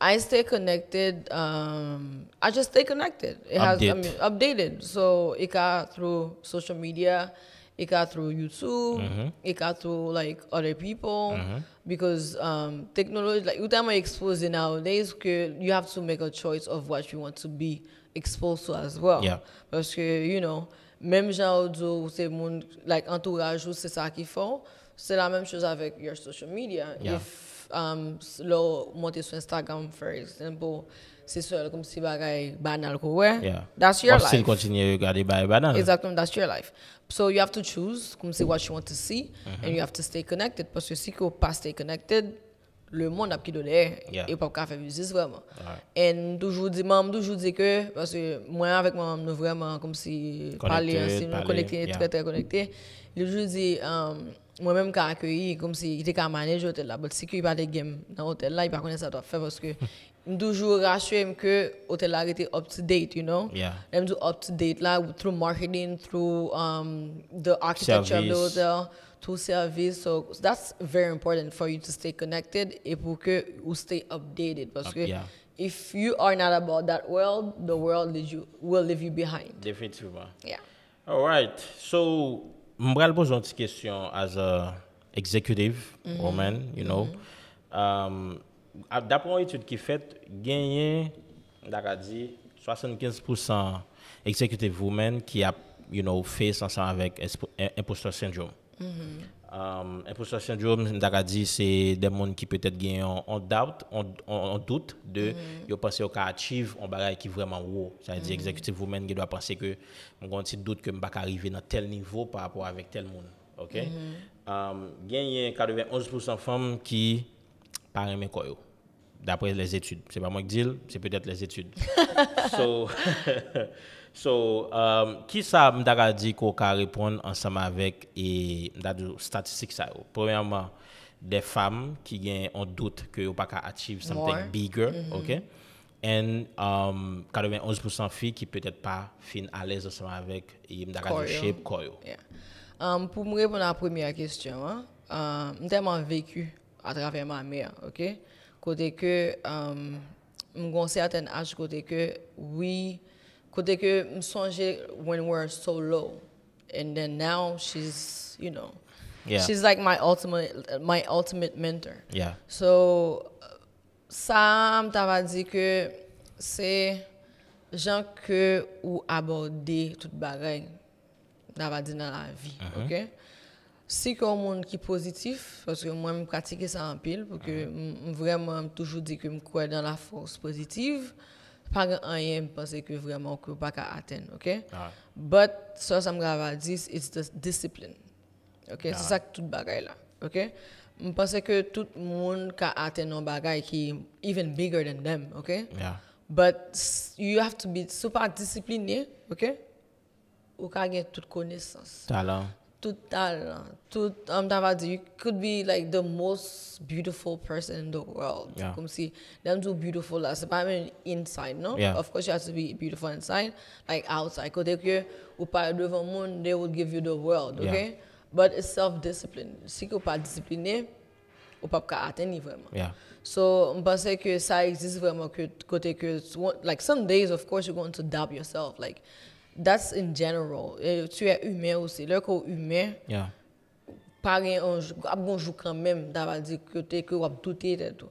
I stay connected. Um, I just stay connected. It Update. has I mean, updated. So it got through social media, it got through YouTube, mm -hmm. it got through like other people mm -hmm. because um, technology, like you time are exposed nowadays, you have to make a choice of what you want to be. Expose to as well. Parce que, you know, même genre d'où c'est mon entourage ou c'est ça qui font, c'est la même chose avec your social media. If um, l'on monte sur Instagram, for example, c'est ça, comme si bagay banal kowe. Yeah. That's your life. Ou si continue, you gade bagay banal. Exactement, that's your life. So you have to choose comme si what you want to see mm-hmm. and you have to stay connected parce que si kou pas stay connected... le monde a pris l'air et pas qu'à faire business vraiment. Et toujours dit maman toujours que parce que moi avec maman nous vraiment comme si parler si nous connectés très très connectés. Je dis dit um, moi même qu'a accueilli comme si il était manager hôtel là parce qu'il parle de game dans l'hôtel, là il pas connaître ça doit faire parce que toujours rassurer que l'hôtel là était up to date you know. Yeah. Them up to date là through marketing through um, the architecture of the to service. So that's very important for you to stay connected et pour que you stay updated. Parce que yeah. if you are not about that world, the world you, will leave you behind. Définitivement. Yeah. All right. So, m'bral pose une petite question as a executive mm -hmm. woman, you know. Mm -hmm. um, D'après une étude qui fait, gagner, d'accord, 75% executive women qui a, you know, fait ensemble avec imposter syndrome. Impostation du homme, je c'est des gens qui peut-être gagnent en doubt, en doute de, penser pensent qu'ils achieve un bagage qui est vraiment haut. C'est-à-dire, mm-hmm. exécutif vous-même qui doit penser que, mon grand petit doute que je vais arriver dans tel niveau par rapport avec tel monde. OK? Gagne 91% de femmes qui parrainent mes coyaux d'après les études. C'est pas moi qui dis, c'est peut-être les études. so, so um, qui ça m'a dit qu'on peut répondre ensemble avec et statistiques Premièrement, des femmes qui ont un doute que n'ont pas achieve something More. bigger, mm -hmm. OK? And um, 91% filles qui peut-être pas fin à l'aise ensemble avec et m'a shape koyo. Yeah. Um, pour répondre à la première question, hein, euh, j'ai vécu à travers ma mère, OK? Côté que, euh, j'ai certain âge côté que, oui, côté que, me songe when were so low. And then now she's, you know, yeah. she's like my ultimate, my ultimate mentor. Yeah. So, Sam m'a dit que c'est gens que ou aborder toute dit dans la vie, mm -hmm. OK si qu'on monde qui est positif, parce que moi, je pratique ça en pile, parce que mhm. vraiment, toujours dit que je crois dans la force positive, pas rien, je pense que vraiment, que pas atteindre, ok? ce ah. But, ça, ça me grave dire, it's the discipline. Ok? C'est ah. ça que tout le là, ok? Je pense que tout le monde a atteint un bagage qui est even bigger than them, ok? Mais But you have to be super discipliné, ok? Ou ka toute connaissance. Talent. Total, tout, um, ta va di, you could be like the most beautiful person in the world. Yeah. Kom si, dem tou beautiful la, se pa men inside, no? Yeah. Of course, you have to be beautiful inside, like outside. Kote ke, ou pa devan moun, they will give you the world, okay? Yeah. But it's self-discipline. Si ki ou pa disipline, ou pa ka ateni vreman. Yeah. So, mpase ke sa exist vreman kote ke, like some days, of course, you're going to doubt yourself, like, that's en général. tu es humain aussi. Le corps humain, par exemple, un jour, quand même d'avoir dire que tu es que douté de tout.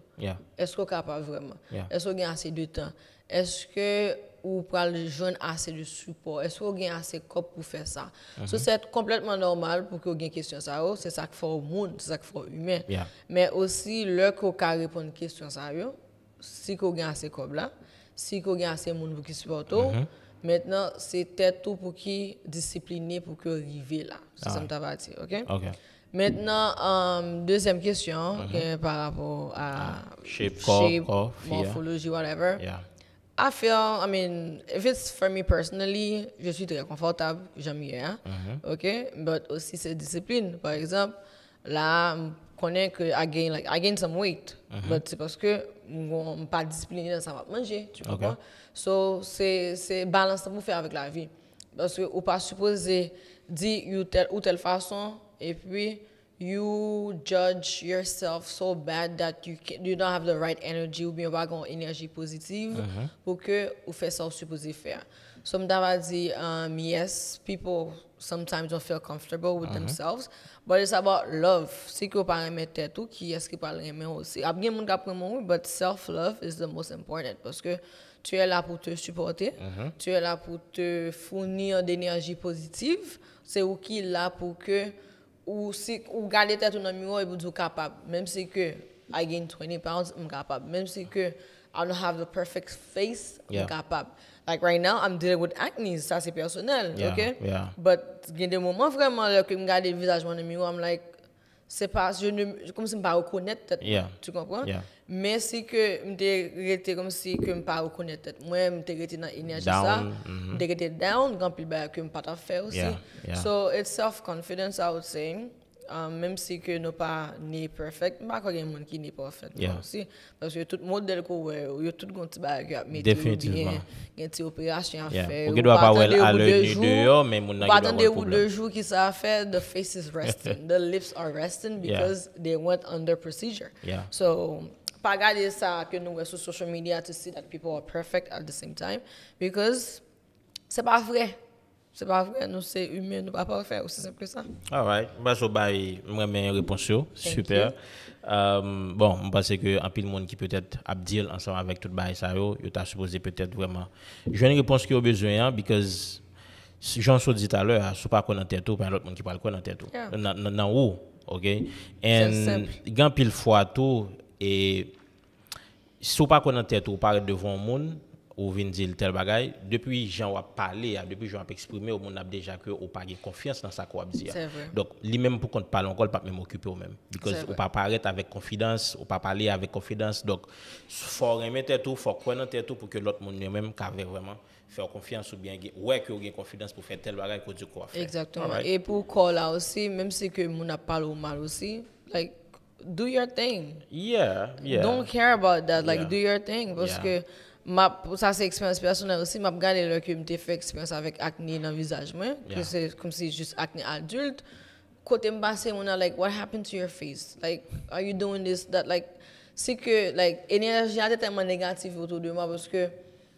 Est-ce qu'on est capable vraiment? Est-ce qu'on a assez de temps? Est-ce que ou pour assez de support? Est-ce qu'on a assez de corps pour faire ça? Mm-hmm. c'est complètement normal pour qu'on ait une question ça. Oh, c'est ça qu'il faut au monde, c'est ça qu'il faut humain. Mais aussi, le qu'on qui répond à une question ça, si qu'on a assez de corps là, si qu'on a assez de monde pour qui supporte, oh, mm mm-hmm. Maintenant, c'était tout pour qui discipliner pour que arriver là. C'est ça que je dire, OK? OK. Maintenant, euh, deuxième question par rapport à ah. shape, shape morphologie, yeah. whatever. Yeah. I feel, I mean, if it's for me personally, je suis très confortable, j'aime bien, hein? mm-hmm. ok? But aussi c'est discipline. Par exemple, là, Connais que I gain, like, I gain some weight, mm -hmm. que on paske pas discipliné dans nan sa va manger, tu vois Okay. So, c'est balance nan vous fe avec la vie, parce que on pas supposé dit you tel ou telle façon et puis you judge yourself so bad that you, can, you don't have the right energy ou bien wak an énergie positive mm -hmm. que ke ou ce sa ou suppose faire. So, m dava di, um, yes, people sometimes se feel comfortable with mm -hmm. themselves. But it's about love. Si que pas aimer tête ou qui est-ce qui pas aimer aussi. Il y a de gens qui moi, but self love is the most important parce que tu es là pour te supporter, uh-huh. tu es là pour te fournir d'énergie positive. C'est ou qui là pour que ou si ou garder tête dans le miroir et vous capable même si que I 20 pounds, je suis capable. Même si que I don't have the perfect face, je suis capable. Like right now, I'm dealing with acne, ça c'est personnel, ok? Yeah, yeah. But, y'en de moment vraiment, lè, ki m'gade envisajman de mi ou, I'm like, c'est pas, je ne, je commence à m'par reconnaître, tu comprends? Yeah, yeah. Mais si ke m'te rété comme si ke m'par reconnaître, mwen m'te rété dans une énergie ça, m'te rété down, kan pi bè, ke m'pa ta fè ou si. Yeah, yeah. So, it's self-confidence, I would say. Um, Mem si ke nou pa ni perfect, mba akwa gen mwen ki ni perfect mwen si. Mwen deli ko we yo, yo tout kon ti bagyap me ti yon biyen, gen ti operasyon yon fe. Ou batan de ou de jou ki sa fe, the face is resting, the lips are resting because they went under procedure. So, pa gade sa ke nou we sou social media to see that people are perfect at the same time. Because, se pa frey. c'est pas vrai, nous c'est humain, nous pas parfait, aussi simple que ça. All right, bah, je vais moi donner une réponse, super. Um, bon, je pense qu'un pile de monde qui peut-être a ensemble avec tout le monde, il est supposé peut-être vraiment. J'ai une réponse qui a besoin, parce hein, que, j'en suis dit tout à l'heure, si pas quoi a tête, ou pas l'autre monde qui parle quoi a tête, ou non, où ok? Et, un pile de fois tout, et si pas qu'on a tête, ou pas devant le monde, ou vient tel bagaille depuis j'en ai parlé depuis j'en a exprimé au monde a déjà que ou pas confiance dans sa qu'on dire donc lui même pour qu'on parle encore pas même occuper au même because on pas parler avec confiance on pas parler avec confiance. donc faut remettre tout faut croire tout pour que l'autre monde même qu'avait vraiment faire confiance ou bien ouais que gagne confiance pour faire tel bagaille que du quoi faire exactement et pour call là aussi même si que mon a parlé au mal aussi like do your thing yeah yeah don't care about that like do your thing parce que map ça c'est expérience personnelle aussi m'a regardé le que me fait expérience avec acné dans visage moi yeah. que c'est comme si juste acné adulte côté me passer on a like what happened to your face like are you doing this that like c'est que like énergie était tellement négative autour de moi parce que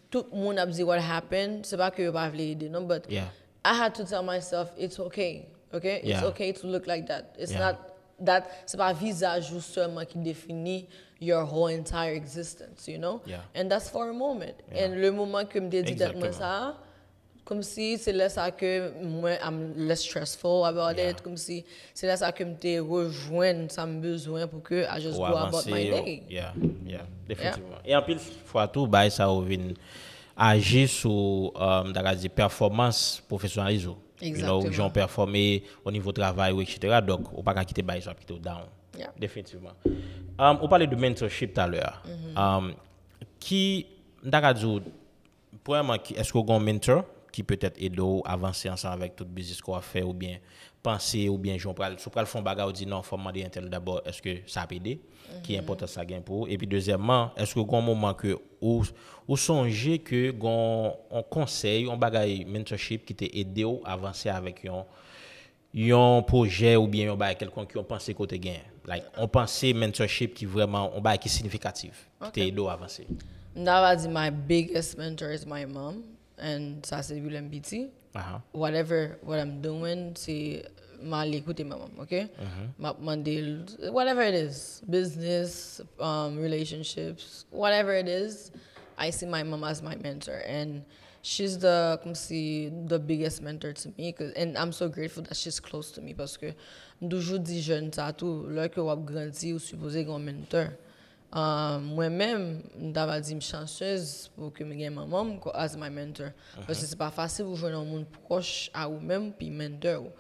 tout le monde a dit what happened c'est pas que je pas voulu aider non but yeah. I had to tell myself it's okay okay yeah. it's okay to look like that it's not that c'est pas visage ou seulement qui définit your whole entire existence, you know? Yeah. And that's for a moment. Yeah. And le moment que me dit moi ça, comme si c'est là ça que moi I'm less stressful about yeah. it, comme si c'est là ça que me te rejoindre ça me besoin pour que I just ou go avancer, about my day. Yeah, yeah, définitivement. Yeah. Et en plus fois tout bah ça revient agir sur euh, performance professionnelle. Exactement. You ils ont performé au niveau travail, etc. Donc, on ne peut pas quitter Baïs, on quitter down. Définitivement. Um, on parlait de mentorship tout à l'heure. Mm-hmm. Um, qui, d'accord, premièrement, est-ce qu'on a un mentor qui peut-être aide à avancer ensemble avec tout le business qu'on a fait ou bien Pansye ou byen joun pral, sou pral fon baga ou di nan fòm mande intel d'abò, eske sa ap ede, ki mhm. importan sa gen pou. Epi, dezemman, eske kon mou manke ou sonje ke kon konsey, yon bagay mentorship ki te ede ou avansye avèk yon, yon proje ou byen yon bagay kelkon ki yon pansye kote gen. Like, yon pansye mentorship ki vreman, yon bagay ki sinifikatif ki te ede ou avansye. Ndava di my biggest mentor is my mom, and sa se yon mbiti. -huh. whatever what I'm doing, see Mali écouter uh-huh. ma mom. ok? Ma mandé, whatever it is, business, um, relationships, whatever it is, I see my mom as my mentor. And she's the, comme si, the biggest mentor to me. And I'm so grateful that she's close to me parce que toujours dit jeune ça tout, l'heure que wap grandi ou supposé qu'on mentor. Mwen men, dava di mi chansez pou ki mi gen my mom as my mentor. Ose se pa fase pou jwene ou moun pou kosh a ou men pi mentor ou.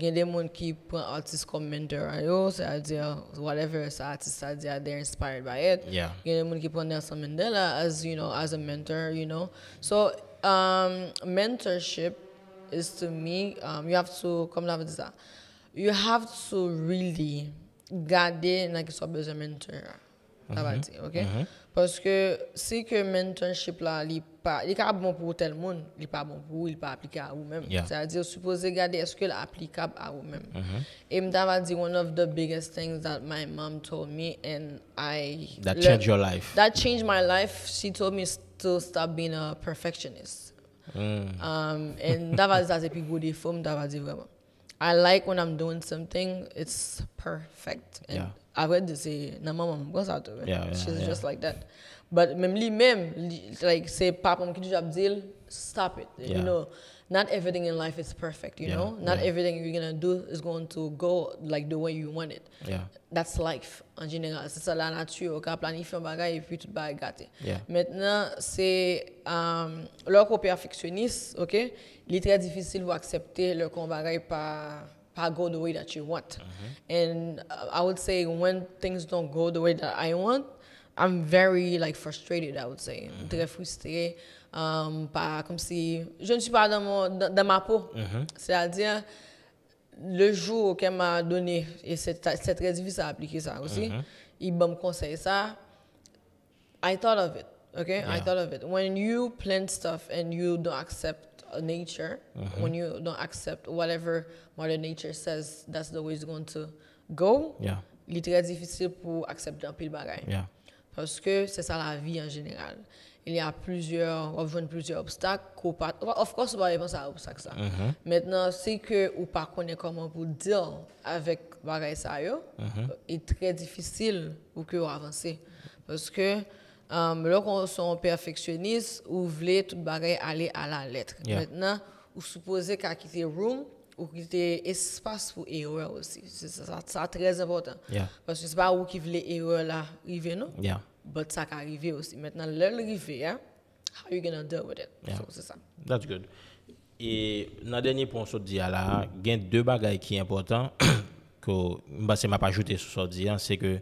Gen den moun ki pou an artist kon mentor a yo, se a di ya, whatever, se artist a di ya, they're inspired by it. Gen den moun ki pou an Nelson Mandela as, you know, as a mentor, you know. So, um, mentorship is to me, um, you have to, kom la ve di za, you have to really gade naki sobe as a mentor a. Tabati, mhm. ok? Poske, se ke mentonship la li pa... Li ka abon pou tel moun, li pa abon pou, li pa aplika a ou men. Se a di yo suppose gade eske la aplika a ou men. E mdavadi one of the biggest things that my mom told me and I... That changed your life. That changed my life. She told me to stop being a perfectionist. Mm. Um, and davadi zazepi gudi fom, davadi veman. I like when I'm doing something, it's perfect. Yeah. I've de dire, say, maman, mwen sa to. Yeah, yeah, She's just like that. But même lui-même, like, c'est papa qui toujours dit, stop it. You know, not everything in life is perfect, you know? Not everything you're going to do is going to go like the way you want it. Yeah. That's life, en général. C'est ça la nature, on planifie un bagage et puis tout va gâter. Yeah. Maintenant, c'est... Um, leur perfectionniste, OK? Il est très difficile d'accepter leur qu'on n'est pas go the way that you want. Mm-hmm. And uh, I would say when things don't go the way that I want, I'm very like frustrated, I would say. Mm-hmm. Très frustré. Um, pas, comme si je ne suis pas dans, mon, dans, dans ma peau. Mm-hmm. C'est-à-dire, le jour qu'elle m'a donné, et c'est, c'est très difficile à appliquer ça aussi, mm-hmm. il me conseillé ça. I thought of it. Okay, yeah. I thought of it. When you plan stuff and you don't accept nature, quand uh-huh. vous when you don't accept whatever Mother Nature says, that's the way it's going to go, yeah. il est très difficile pour accepter un peu de choses Parce que c'est ça la vie en général. Il y a plusieurs, on a plusieurs obstacles. Of course, on va penser à obstacles. Ça. Mm-hmm. Maintenant, c'est que ou pas connaît comment pour dire avec bagage ça, mm est très difficile pour que vous Parce que euh, lorsqu'on est perfectionniste, on veut tout aller à la lettre. Maintenant, on suppose qu'à quitter room, on quitte espace pour erreur aussi. C'est ça, ça, très important. Parce que n'est pas vous qui voulez erreur là arriver non. Mais ça peut arriver aussi. Maintenant, l'erreur hein, how you gonna deal with it? c'est ça. That's good. Et dans le dernier point, il y a deux bagages qui sont importantes. que je ne vais pas ajouter sur ce que je dis, hein, c'est que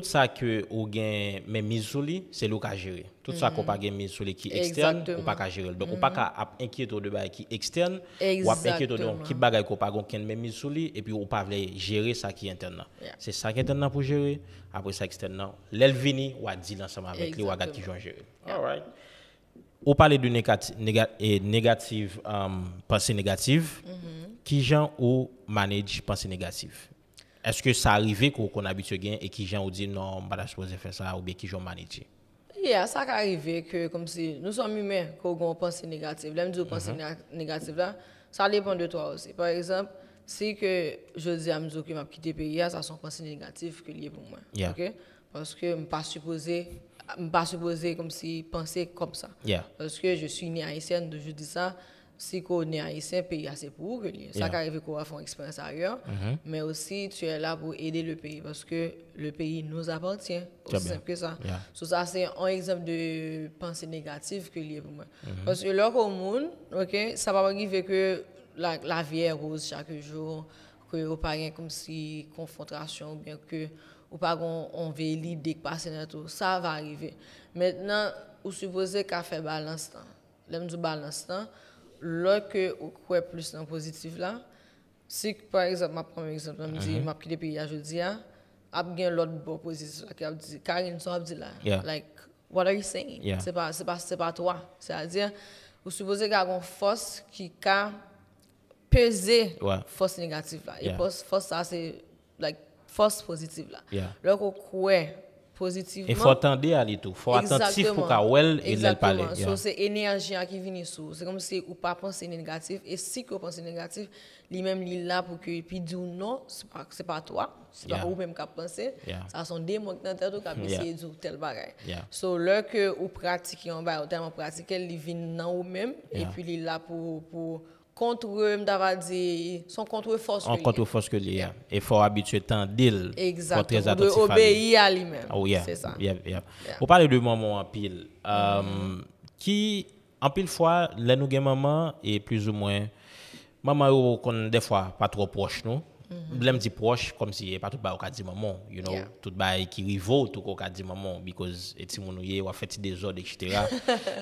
tout ça que vous gain mais mise sous lui c'est le cas gérer tout ça mhm. qu'on pas gain mise sous qui externe ou pas gérer donc on pas qu'à inquiéter de bail qui externe ou inquiéter de qui bagaille qu'on pas gain même mise et puis on pas gérer ça qui interne c'est ça qui interne pour gérer après ça externe l'elvini ou a dit ensemble avec lui ou a qui joint gérer on de négative euh, pensée négative mhm. qui gens ou manage pensée négative est-ce que ça arrive qu'on habitue bien et qui gens dit non, je ne supposé faire ça ou bien qui j'en manage Oui, yeah, ça arrive que comme si nous sommes humains, qu'on pense négatif, Là, je pensée mm -hmm. là, ça dépend de toi aussi. Par exemple, si que je dis à Mzou que m'a quitté pays, ça sont pensées négatives que liées pour moi. Parce que je pas supposé pas supposé comme si penser comme ça. Parce que je suis né haïtienne, donc je dis ça si qu'on est haïtien, pays assez pour vous. Ça qui arrive qu'on va faire une expérience ailleurs, mm-hmm. mais aussi tu es là pour aider le pays parce que le pays nous appartient. Aussi simple que ça. ça, c'est un exemple de pensée négative que lié pour moi. Mm-hmm. Parce que là, au monde, ok, ça va arriver que la, vie est rose chaque jour, que vous pas comme si confrontation ou bien que ou pas on veut l'idée de passer dans tout. Ça va arriver. Maintenant, vous supposez qu'à faire balance temps. L'aime du balance temps lò ke ou kwe plus nan pozitif la, si par exemple, ma pran exemple, exemple, mwen di, mhm. ma ki de peyi a jodi a, ap gen lot bon pozitif la ki ap di, Karine so ap di la, yeah. like, what are you saying? Yeah. Se pa, se pa, se pa toa. Se a dir, ou supose ka gon fos ki ka peze ouais. fos negatif la. Yeah. E fos, fos sa se, like, fos pozitif la. Lò ko kwe, positivement. Et faut attendre à lui faut attendre pour qu'elle elle parle. So, c'est l'énergie qui vient sous. C'est comme si vous pas négatif. Et si vous pensez négatif, lui-même, là pour que puis dit non, ce pas, toi, ce pas vous-même qui pensez. Yeah. Ça sont des mots qui qui de tel So, lorsque vous pratiquez, on va tellement il vient vous-même et puis il là pour contre eux, m'davadi, sont contre force. En contre force que l'IA. Hein. Et faut habituer tant d'il. Exactement. Très obéir à lui-même. Oh, C'est ça. Yeah, yeah. Pour parler de maman en pile. Euh, qui, en pile fois, les nous maman et plus ou moins, maman est des fois pas trop proche, non? Mm dit proche, comme si pas tout bas au dit maman, you know, tout bas qui rivo, tout au dit maman, because et si mon ou a fait des ordres, etc.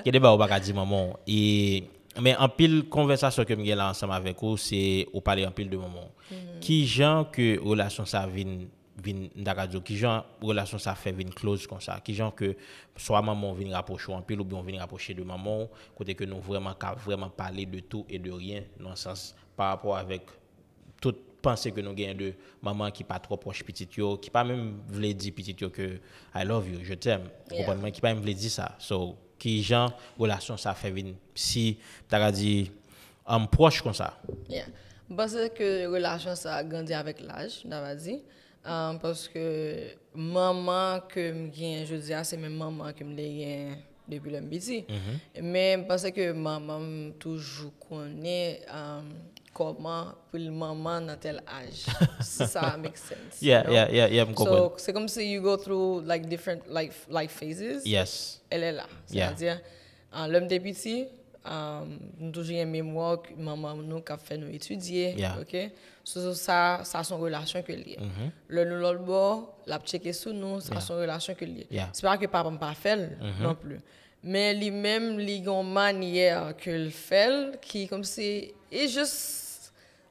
Il y des bas au dit maman. Et Men anpil konvensasyon kem gen la ansam avek ou, se ou pale anpil de maman. Ki jan ke relasyon sa vin daradzo, ki jan relasyon sa fe vin close kon sa, ki jan ke swa maman vin raposho anpil ou bon vin raposhe de maman, kote ke nou vreman pale de tou e de ryen nan sas, pa rapor avek tout panse ke nou gen de maman ki pa tro proche pitit yo, ki pa men vle di pitit yo ke, I love you, je t'em, ki pa men vle di sa, so... qui genre relation ça fait venir si tu as dit un proche comme ça yeah. parce que relation ça a grandi avec l'âge dit euh, parce que maman que me je dis ah, c'est même maman qui me gagne depuis le mm-hmm. mais parce que maman toujours connaît euh, comment pour le maman dans tel âge. ça make sense. Yeah, you know? yeah, yeah, yeah, So, c'est comme si you go through like different life life phases. Yes. Elle est là. C'est-à-dire en euh, l'homme des petits Um, nous toujours un mémoire que maman nous a fait nous étudier yeah. ok so, ça ça son relation que lié mm -hmm. le nous l'autre bord la checker sous nous ça yeah. son relation que lié yeah. c'est pas que papa pas fait mm-hmm. non plus mais lui-même lignes une manière que le fait qui comme si et juste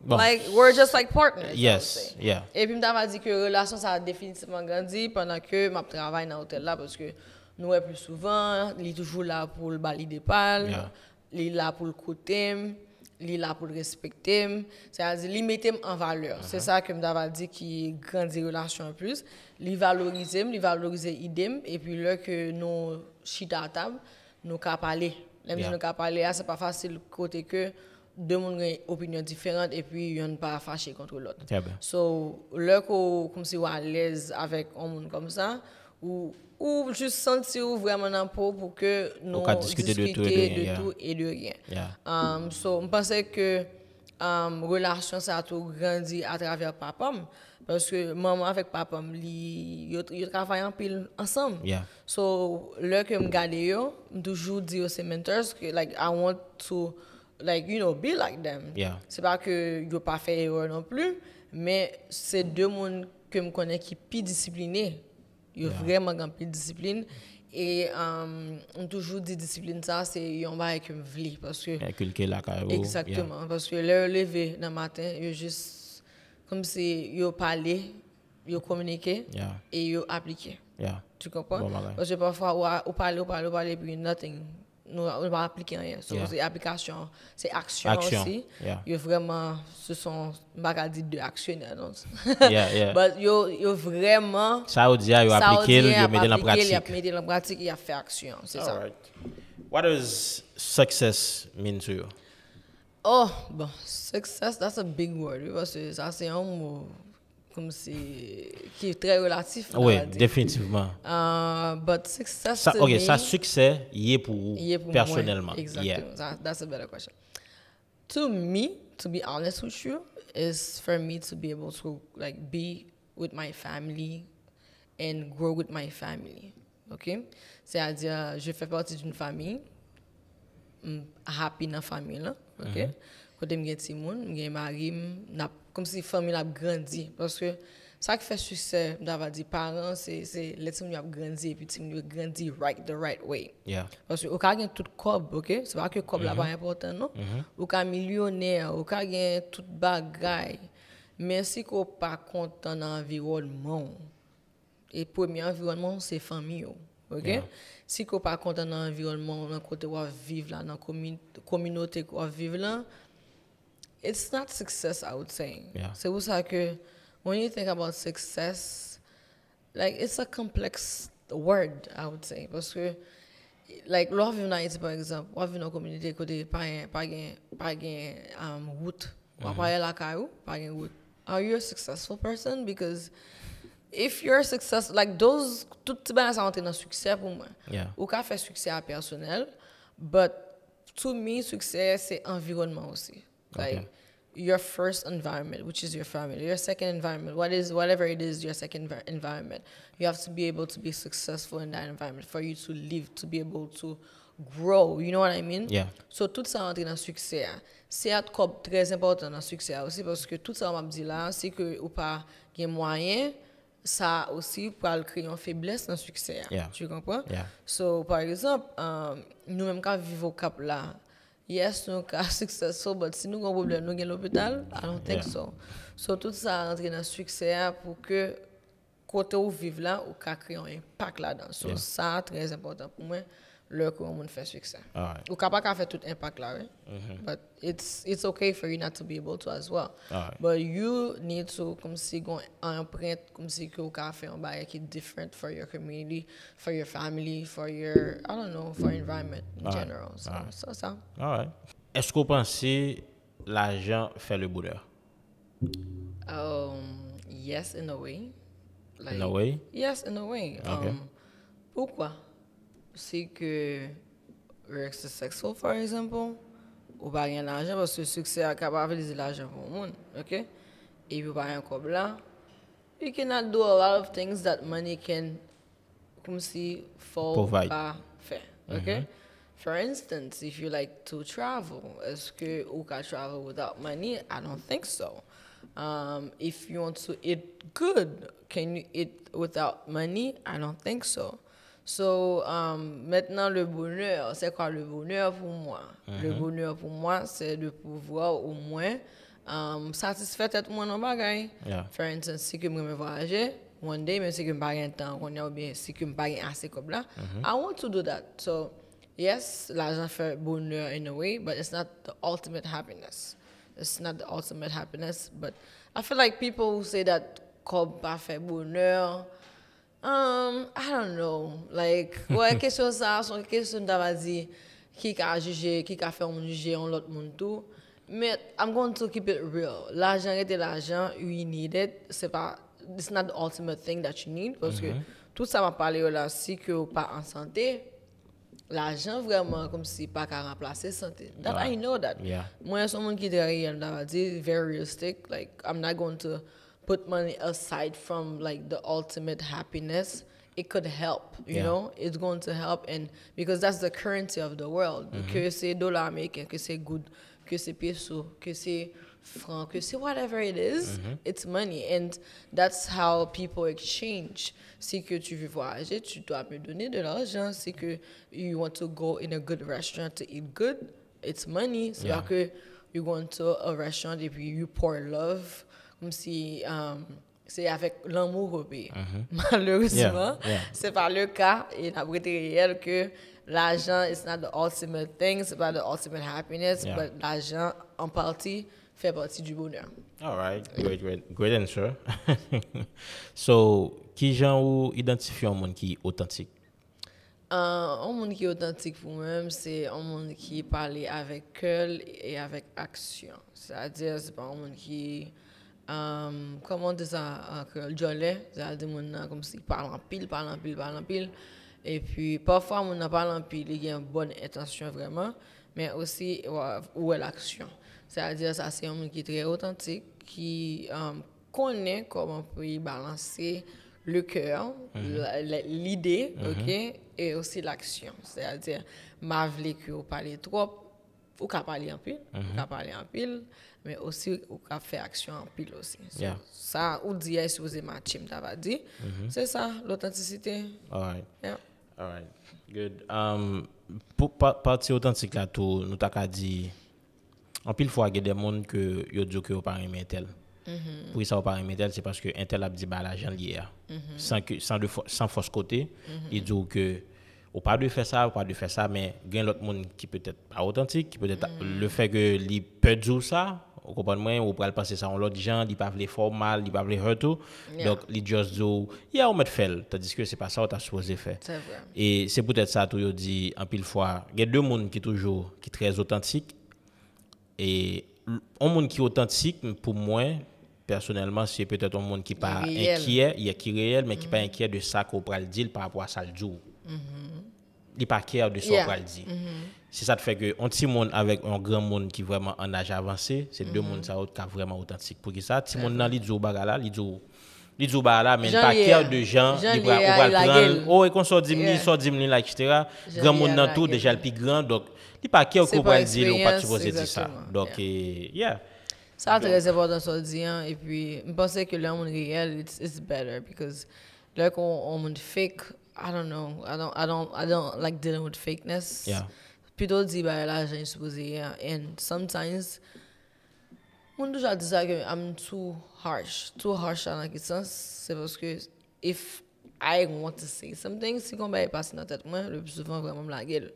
Like, we're just like partners. Yes, yeah. Et puis, m'a dit que la relation, ça a définitivement grandi pendant que je travaille dans l'hôtel là parce que nous, est plus souvent, il est toujours là pour le bali des pales, il est là pour le côté, il est là pour le respecter. C'est-à-dire, il met en valeur. C'est uh-huh. ça que m'a dit qui grandit relation en plus. Il valorise, il valorise idem. Et puis, là que nous, chita à table, nous, qu'à parler. Même yeah. nous, qu'à parler, ah, c'est pas facile côté que deux mondes ont opinions différentes et puis ils sont pas fâché contre l'autre. Donc, so, là, comme si on à l'aise avec un monde comme ça, ou, ou juste sentir vraiment un peu pour que nous discutions de tout, et de rien. Donc, um, so, je pense que la um, relation, ça a tout grandi à travers papa. Parce que maman avec papa, ils travaillent en pile ensemble. Donc, So, que je me je toujours dis aux mentors que, like, I want to like, you know, be like them. C'est pas que yo pas fait erreur non plus, mais c'est deux monde que me connais qui plus disciplinés. Ils ont vraiment grand plus discipline et euh, on toujours dit discipline ça c'est on va avec une vie. parce que oh, Exactement, parce que l'heure lever le matin, yo juste comme si yo parler, yo communiquer et yo appliquer. Yeah. Tu comprends? parce que parfois on ou parler, ou parler, ou parler puis nothing. Nou yon pa aplikyan yon, so yon se aplikasyon, se aksyon si, yon vreman se son bagadit de aksyon yon. But yon vreman, saoudiyan yon aplikyan, yon meden la pratik, yon fè aksyon, se saoudiyan. What does success mean to you? Oh, bon, success, that's a big word, yon pa se aksyon moun moun. comme c'est qui est très relatif oui définitivement Mais euh, but success ok ça succès il est pour, vous, personnellement exactement c'est une that's question to me to be honest avec vous, is for me to be able to like be with my family and grow with my family ok c'est à dire je fais partie d'une famille mm, happy dans la famille là ok j'ai des gens j'ai mari comme si famille a grandi parce que ça qui fait succès d'avoir des parents c'est c'est les team a grandi et puis team a grandi right the right way parce que au cas tout tout cob OK c'est pas que cob monde pas mm-hmm. important non mm -hmm. au cas millionnaire au cas tout tout bagaille mais si qu'on pas content dans l'environnement et premier environnement c'est la famille OK yeah. si qu'on pas content dans l'environnement dans la où vivre là dans communauté où vivre là it's not success, I would say. Yeah. C'est pour ça que when you think about success, like it's a complex word, I would say. Parce que, like, lò vivon nan iti, par exemple, wò vivon nan komunite kote pa gen, pa gen, pa gen um, wout, wò pa gen lakay Are you a successful person? Because if you're successful, like those, tout ti ben sa rentre nan suksè pou Yeah. Ou qu'a fait succès a personnel, but to me, succès c'est environnement aussi. Like okay. your first environment, which is your family, your second environment, what is whatever it is, your second environment. You have to be able to be successful in that environment for you to live, to be able to grow. You know what I mean? Yeah. So tout ça rentre nan suksè a. Se at kop important nan succès aussi parce que tout ça m'a dit la, c'est que ou pas gen mwayen, ça aussi pral créer une faiblesse dans succès. Yeah. Tu comprends? Yeah. So, par exemple, um, euh, meme quand vivons vivo la, yes, nous un succès, mais si nous avons un problème, nous avons l'hôpital, alors don't think yeah. tout ça rentre dans le succès pour que, côté où vivent là, ou créer un impact là-dedans. So, ça, très important pour moi. lor kon moun fes fiksè. Ou ka pa ka fè tout impak la, mm-hmm. but it's ok for you not to be able to as well. But you need to kom si kon an prent kom si ki ou ka fè yon baye ki different for your community, for your family, for your, I don't know, for environment in general. Est-ce ki ou pensi la jan fè le boudè? Um, yes, in a way. In a way? Yes, in a way. Um, Poukwa? c'est Rex is sexual, for example, ou pas gain l'argent parce que succès est capable de l'argent pour monde, OK? Et puis pas un cob là. You cannot do a lot of things that money can comme si faut pas faire, mm-hmm. OK? Mm -hmm. For instance, if you like to travel, est-ce que you travel without money? I don't think so. Um, if you want to eat good, can you eat without money? I don't think so. So, um, maintenant, le bonheur, c'est quoi le bonheur pour moi? Mm -hmm. Le bonheur pour moi, c'est de pouvoir au moins um, satisfaire tout mon bagage. Yeah. For instance, si je me voyager, one day, même si je n'ai pas de temps, ou bien si je n'ai pas assez comme là, mhm. I want to do that. So, yes, l'argent fait bonheur in a way, but it's not the ultimate happiness. It's not the ultimate happiness, but I feel like people who say that cob pas fait bonheur, Um, I don't know. Like, ouais, question ça, son question qui a jugé, qui a fait juger, un l'autre monde tout. Mais I'm going to keep it real. L'argent de l'argent, you need it. C'est pas, it's not the ultimate thing that you need parce que mm-hmm. tout ça m'a parlé là, si que pas en santé, l'argent vraiment comme si pas qu'à remplacer santé. That I know that. Yeah. a quelqu'un qui dit, c'est very realistic. Like, I'm not going to put money aside from like the ultimate happiness, it could help. You yeah. know, it's going to help, and because that's the currency of the world. Mm-hmm. Que c'est dollar américain, que c'est good, que c'est peso, que c'est franc, que c'est whatever it is, mm-hmm. it's money, and that's how people exchange. Si que tu veux voyager, tu dois me donner de l'argent. Si que you want to go in a good restaurant to eat good, it's money. C'est so yeah. que you go into a restaurant if you pour love si um, c'est avec l'amour mm-hmm. au pays. Malheureusement, c'est pas le cas. Et la réel que l'argent is not the ultimate thing, c'est pas the ultimate happiness, mais l'argent en partie fait partie du bonheur. All right, great, great, great answer. so, qui gens ou identifie un monde qui est authentique? Euh, un monde qui est authentique pour moi-même, c'est un monde qui parle avec cœur et avec action. C'est-à-dire, c'est pas un monde qui comme comment dit ça, que le jolet, ça à dire comme s'ils en pile, parle en pile, parle en pile. Et puis, parfois, on parle en pile, il y a une bonne intention vraiment, mais aussi, où est l'action? C'est-à-dire, ça, c'est un homme qui est très authentique, qui connaît comment on peut balancer le cœur, mm-hmm. l'idée, mm-hmm. ok, et aussi l'action. C'est-à-dire, ma que vous parlez trop, ou qu'à parler en pile, mm -hmm. qu'à parler en pile, mais aussi ou qu'à faire action en pile aussi. Ça, ou dire si vous ma team, va dit. Mhm. C'est ça, l'authenticité. All right. Yeah. right. Good. Um, pour pa partie authentique là, tout, nous t'as dit, en pile fois, il faut que des gens que yo dit que yo pas aimer tel. Mhm. Pour ça, Pour ça, de tel, c'est parce que un tel a dit bah l'argent lié. Mhm. Sans que sans de sans fausse côté, il dit que ou pas de faire ça, ou pas de faire ça, mais il y a l'autre monde qui peut être pas authentique, qui peut être hmm. le fait que lui peut dire ça, vous comprenez, ou pas passer ça en l'autre gens, il pas les mal, il pas les tout. Donc, il juste ça. il y a un mettre fait, tandis que c'est pas ça que tu as supposé faire. Vrai. Et c'est peut-être ça que dit en pile fois. Il y a deux mondes qui toujours, qui très authentiques. Et un monde qui est authentique, pour moi, personnellement, c'est peut-être un monde qui n'est pas inquiet, il y a qui réel, mais qui n'est pas hmm. inquiet de ça qu'on le dire par rapport à ça le jour. Mm-hmm. il n'y a pas de soir ce le dire. C'est ça te fait que un petit monde avec un grand monde qui vraiment en âge avancé, c'est deux -hmm. deux mondes qui sont vraiment authentiques. Pour qui ça petit monde dit au bagala, là, il dit au li di bagala, mais il n'y a pas de gens qui vont le prendre. Oh, et qu'on sort d'imni, yeah. sort d'imni, etc. Grand monde dans tout, déjà le plus grand. Donc, il n'y a pas de le dire, il pas de qui dire ça. Donc, yeah. Ça très important de sortir. Hein, et puis, je pense que le monde réel, c'est mieux. Parce que le monde fake, I don't know. I don't. I don't. I don't like dealing with fakeness. Yeah. Plutôt dire bah là j'ai supposé and sometimes. when toujwa di sa I'm too harsh. Too harsh an akit sens, se paske if I want to say something, si kon ba e pasi nan tet mwen, le souvan vreman m lagil.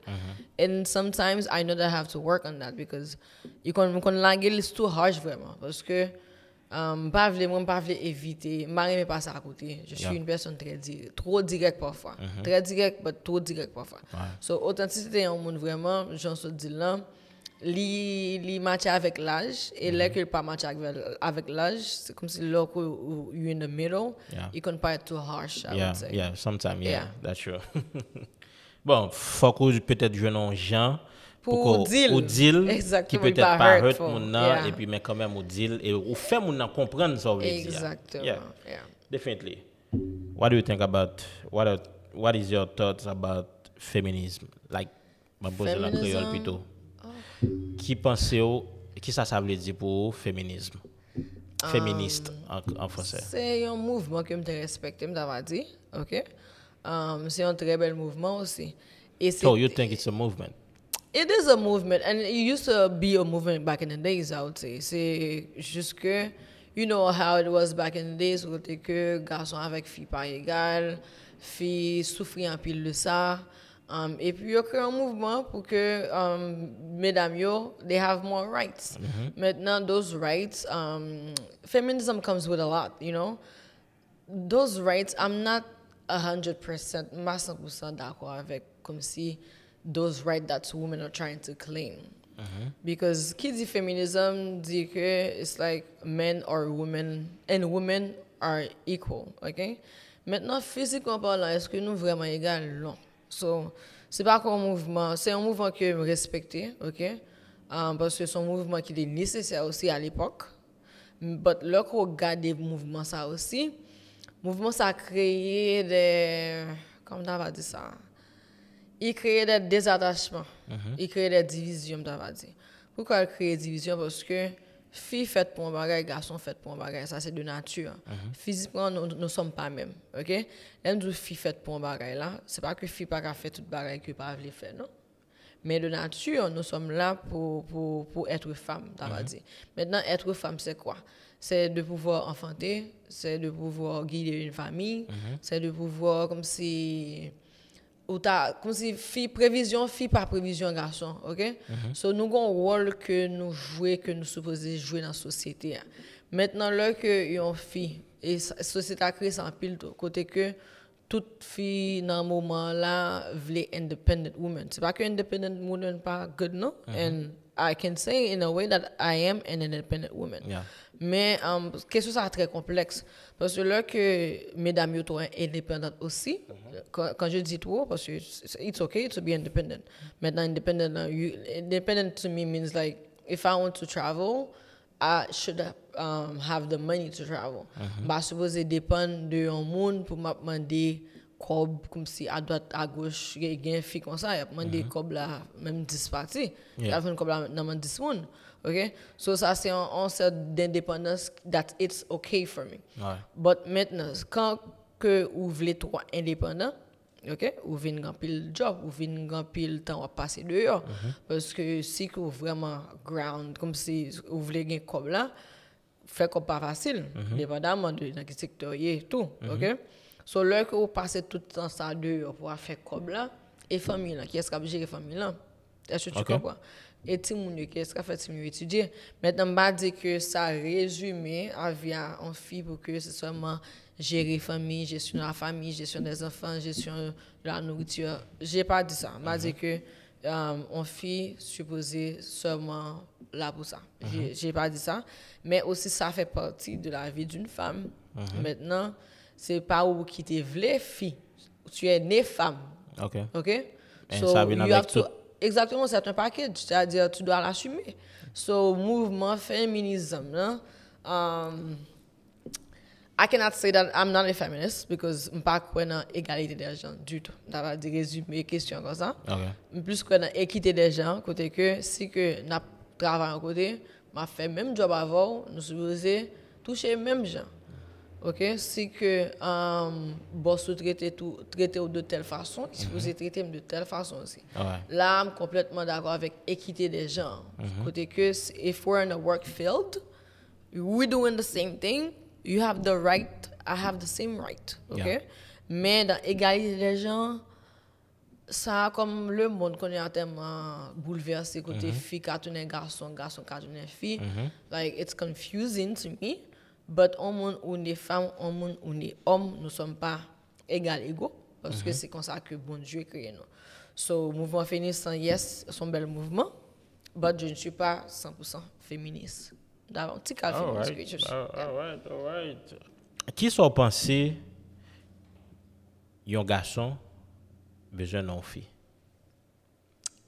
And sometimes I know that I have to work on that because you kon, kon lagil is too harsh vreman. Paske Um, pas vle, moi, pas vle éviter. Marie me passe à côté. Je suis une personne très directe, trop directe parfois. Mm Très directe, mais trop directe parfois. Donc, ouais. So, authenticité en monde vraiment, j'en suis dit là, li, li avec l'âge, et mm -hmm. là que pas match avec, avec l'âge, c'est comme si là où you're in the middle, yeah. you can pas être too harsh, I yeah, would say. Yeah, sometimes, yeah, that's true. bon, faut que peut-être je n'en Jean pour, deal. qui peut-être pas hurt mon et puis mais quand même au deal et au fait mon comprendre ça veut dire. Exactement. Yeah. Definitely. What do you think about what are, what is your thoughts about feminism? Like m'a poser la plutôt. Qui pensez vous qui ça ça veut dire pour féminisme? Euh, Féministe en, français. C'est un mouvement que je respecte, je vais dit, OK? Euh, c'est un très bel mouvement aussi. Et so you think it's a movement? It is a movement, and it used to be a movement back in the days, I would say. C'est juste que, you know how it was back in the days, côté que garçon avec fille pas égal, fille souffrit en pile de ça. Um, et puis, il y a créé un mouvement pour que um, mesdames, yo, they have more rights. Mm -hmm. Maintenant, those rights, um, feminism comes with a lot, you know. Those rights, I'm not 100%, ma 100% d'accord avec, comme si... those rights that women are trying to claim. Uh-huh. Because kids feminism, it's like men or women and women are equal, okay? Maintenant, physiquement parlant, est-ce que nous vraiment égales Non. So, c'est pas un mouvement, c'est un mouvement que je respecte, okay? Um, parce que c'est un mouvement qui est nécessaire aussi à l'époque. Mais là qu'on regarde le mouvement ça aussi, mouvement ça a créé des... Comment on va dire ça? il crée des désattachements, mhm. il crée des divisions, tu va dire. Pourquoi il crée des divisions Parce que fille faite pour un bagage, garçon faite pour un bagage, ça c'est de nature. Mhm. Physiquement, nous ne sommes pas même, ok Même si fille faite pour un bagage là, c'est pas que fille pas fait tout bagage que pas veulent faire, non mais de nature, nous sommes là pour, pour, pour être femme, tu mhm. dire. Maintenant, être femme, c'est quoi C'est de pouvoir enfanter, c'est de pouvoir guider une famille, c'est de pouvoir, comme si ou ta, comme si fille prévision, fille par prévision garçon, ok? Mhm. So nous avons un rôle que nous jouons, que nous supposons jouer dans la société. Maintenant, là que une fille, et la société a créé ça en pile, côté que toute fille dans ce moment-là voulait independent woman. C'est pas que independent woman pas good, non? Mm -hmm. And I can say in a way that I am an independent woman. Mais um, question ça très complexe. Parce que là que mesdames sont indépendantes aussi, mm -hmm. quand, quand, je dis tout parce que it's okay to be independent. Maintenant, independent, hein, you, independent to me means like, if I want to travel, I should um, have the money to travel. Je mm -hmm. Bah, supposé dépendre de un monde pour me cob comme si à droite à gauche il y a une fille comme ça il a demandé mhm. cob là même 10 parties il a fait cob là dans 10 monde OK? So ça c'est un sorte d'indépendance that it's ok for me. Mais maintenant quand que voulez être indépendant, OK? venez vinn grand pile job, venez vinn grand pile temps à passer dehors mm-hmm. parce que si que vraiment ground comme si vous voulez gagner comme là, fait comme pas facile mm dépendamment de dans secteur et tout, mm -hmm. OK? So là que vous passez tout le temps ça dehors pour faire comme là et famille là, qui est-ce qui a géré famille là? Est-ce que tu comprends? et qu'est-ce monde qui a fait étudier. Maintenant, je dis que ça résumé à vie en fille pour que c'est seulement gérer la famille, gestion de la famille, gestion des enfants, gestion de la nourriture. Je n'ai pas dit ça. Je dis mhm. que euh, on fille supposée seulement là pour ça. Mhm. j'ai Je n'ai pas dit ça. Mais aussi, ça fait partie de la vie d'une femme. Mhm. Maintenant, ce n'est pas où qui te vle fille. Tu es née femme. OK. OK? ça, so, tout. Exactement, c'est un package, c'est-à-dire tu dois l'assumer. So, mouvement féminisme, là, um, I cannot say that I'm not a parce que je ne suis pas l'égalité des gens du tout. D'avoir résumer les questions comme ça. Okay. Plus que dans équité des gens, côté que si que travaille en côté, m'a fait même job avant, nous de toucher les mêmes gens. Ok, si que um, boss traiter tout traité de telle façon, si vous êtes traité de telle façon aussi. Ah Là, je suis complètement d'accord avec équité des gens. Mm -hmm. Côté que if we're in a work field, we doing the same thing, you have the right, I have the same right. Ok, mais dans égalité des gens, ça comme le monde qu'on est tellement bouleversé côté mm -hmm. fille qui garçon, garçon qui a fille, mm-hmm. like it's confusing to me. But au monde où on est femme, au monde où on est homme, nous ne sommes pas égal égaux. Parce que mhm. c'est comme ça que bon Dieu crée nous. So, mouvement féministe, yes, c'est un bel mouvement. But je ne suis pas 100% féministe. D'avant, petit féministe je suis. All right, all right. Qui sont pensés, un garçon, besoin d'une fille?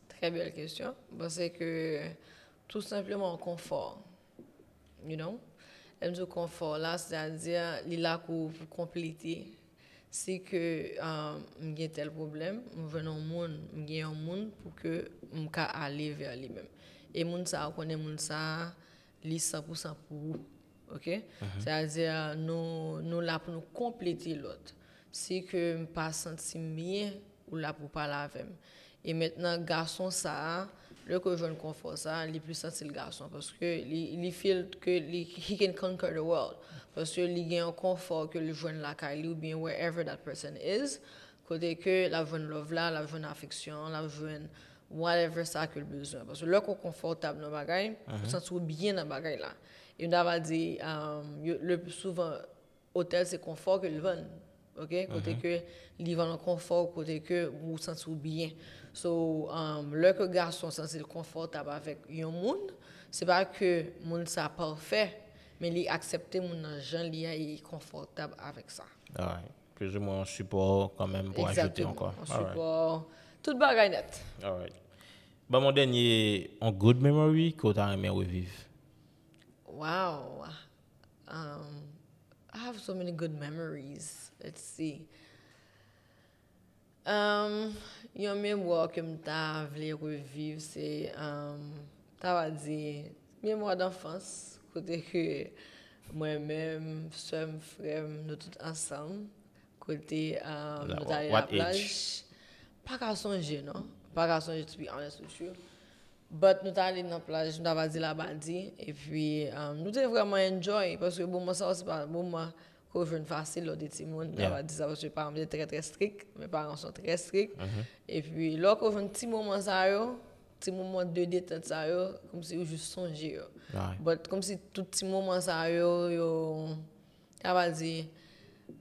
Très belle question. Parce que tout simplement confort. You know? aime ce confort là c'est à dire il a pour, compléter c'est que euh, j'ai tel problème je veux un monde j'ai un monde pour que on puisse aller vers lui-même et monde ça connaît monde ça lit 100% pour ok uh-huh. c'est à dire nous nous là pour nous compléter l'autre c'est que je me pas senti bien ou là pour parler avec et maintenant garçon ça Lè kou yon konfort sa, li pou sensi l garson. Paske li feel ke he can conquer the world. Paske li gen yon konfort ke li jwen lakay li ou bien wherever that person is. Kote ke la jwen love la, la jwen afeksyon, la jwen whatever sa ke l bezwen. Paske lè konkonfortab nan bagay, pou mhm. sensi wou bien nan bagay la. Yon dama di, um, lè pou souvan hotel se konfort ke lwen. Mhm. Kote ke li ven yon konfort, kote ke mou sensi wou bien. So, um, lèkè gar son sensil konfortab avèk yon moun, se pa ke moun sa pa ou fè, men li aksepte moun nan jan liya yi konfortab avèk sa. Alright. Prezè moun an supor kwa mèm pou ajote anko. Exactement. An supor. Tout bagay net. Alright. Ba moun denye, an good memory ki otan remè wè viv? Wow. Um, I have so many good memories. Let's see. Um, yon mwen mwen wak mwen ta vle reviv se ta wadze mwen mwen wad enfans kote ke mwen mwen sve mwen frem nou tout ansan kote um, nou ta ale nan plaj. Par a sonje non? Par a sonje ti bi anes ou chou. But nou ta ale nan plaj nou ta wadze la badi e pi um, nou te vreman enjoy paske bou mwen sa wos pa bou mwen. kou ven fasil lò de ti moun, mè pa di sa vòs jè par an vè trè trè strik, mè par an sò trè strik, mm-hmm. e pi lò kou ven ti moun man sa yo, ti moun man dè ditan sa yo, kom si yo jous sonji yo. But kom si tout ti moun man sa yo, yo, kava di,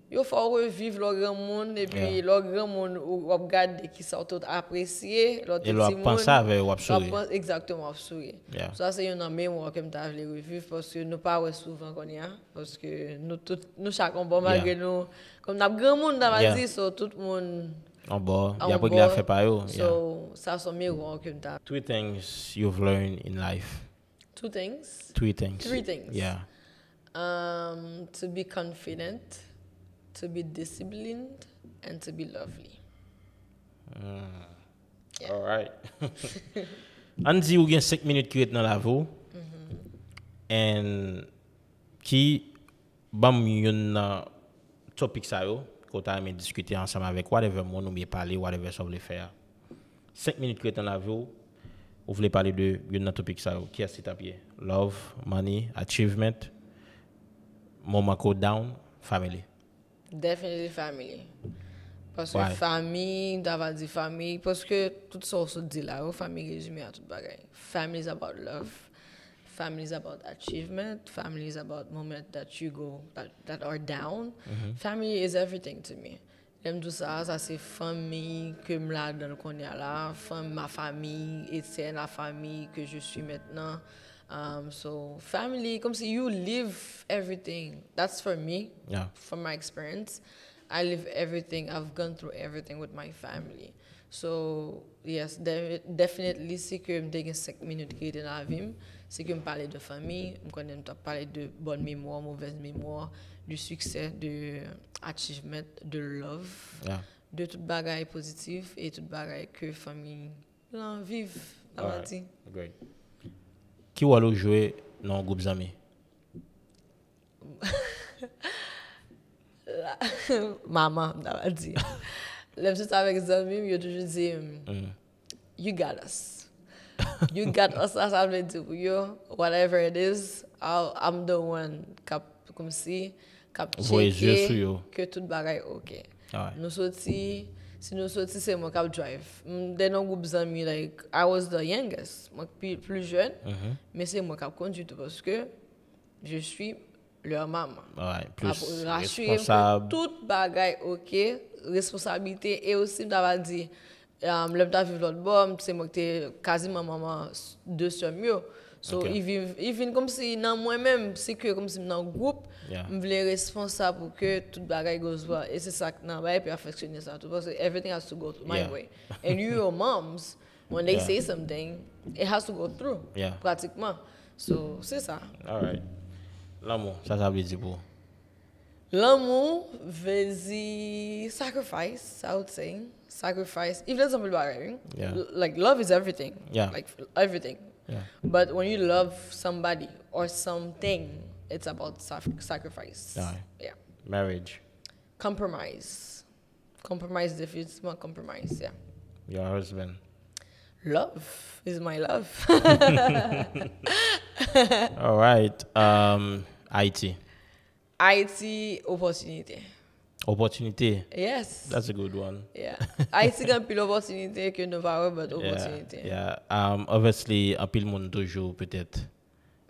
Yo fò wè viv lò gen moun, epi lò gen moun wò wap gade ki sa wot apresye, lò te ti moun. E lò ap pansave, wap souye. Exacto, wap souye. Sò asè yon nan mè mò wò kem tave lè wè viv, pòs yon nou pa wè souvan kon ya. Pòs ke nou chak anbo magre nou. Kom nan gen moun nan wati, sò tout moun anbo. Ya pò ki la fè payo. Sò sa son mè mò wò kem tave. Twi things you've learned in life. Twi things? Twi things. Twi things. Um, to be confident. To be disciplined and to be lovely. Hmm. Alright. Anzi, ou gen sek minute ki wet nan la vo. And mhm. ki bam yon topik sa yo. Kota yon men diskute ansama vek whatever mon ou mi pale, whatever sa wole fe. Sek minute ki wet nan la vo, ou vle pale de yon topik sa yo. Ki asit apye? Love, money, achievement, momako down, family. Definitely family. Paske fami, dava di fami, paske tout sa ou sa di la ou, oh, fami genji mi a tout bagay. Family is about love, family is about achievement, family is about moment that you go, that are down. Mm-hmm. Family is everything to me. Jemdou sa, sa se fami ke mlad nan konya la, fami ma fami, ete la fami ke je suy metnan. Um, so family comes you live everything. That's for me. Yeah. From my experience, I live everything. I've gone through everything with my family. So yes, de definitely c'est que me dégain 5 minutes qui dans la vie, c'est que m'parle de famille, me connais parler de bonne mémoire, mauvaise mémoire, du succès, de achievement, de love, yeah. de toute bagaille positive et toute bagaille que famille là vive, la right. Great. Ki walo jwe nan goup zami? Mama mda wadi. Lèm si tavek zanmim, yo toujou di, hmm, hmm. You got us. You got us as a medibuyo, whatever it is, am the one kap koumsi, kap cheke, ke tout bagay oke. Ah nou soti, Sino sou ti se mwak ap drive. Dey nou go bizan mi like, I was the youngest, mwak pi plou jwen, mhm. me se mwak ap konjitou paske, je shwi lè maman. Apo rachuyen pou tout bagay okey, responsabilite, e osi mdava di, mlemta um, viv lot bom, se mwak te kazi mman mman de soumyo. So, even kom si nan mwen men, si kwe kom si nan goup, mwen vle responsa pou kwe tout bagay gozwa. Ese sak nan baye pe afeksyenye sa tou. Pwase, everything has to go my way. And you, your moms, when they say something, it has to go through, pratikman. So, se sa. Alright. Lamo, sa sabi zi pou? Lamo, vezi, sacrifice, I would say. Sacrifice, even if it's something bagay. Like, love is everything. Like, everything. Yeah. But when you love somebody or something, it's about sacrifice. Yeah. yeah. Marriage. Compromise. Compromise if it's not compromise, yeah. Your husband. Love is my love. All right. Um, IT. IT opportunity. Opotunity? Yes. That's a good one. Yeah. Ah, um, a iti kan pil opotunity ke nevare, but opotunity. Yeah. Obviously, apil moun dojo petet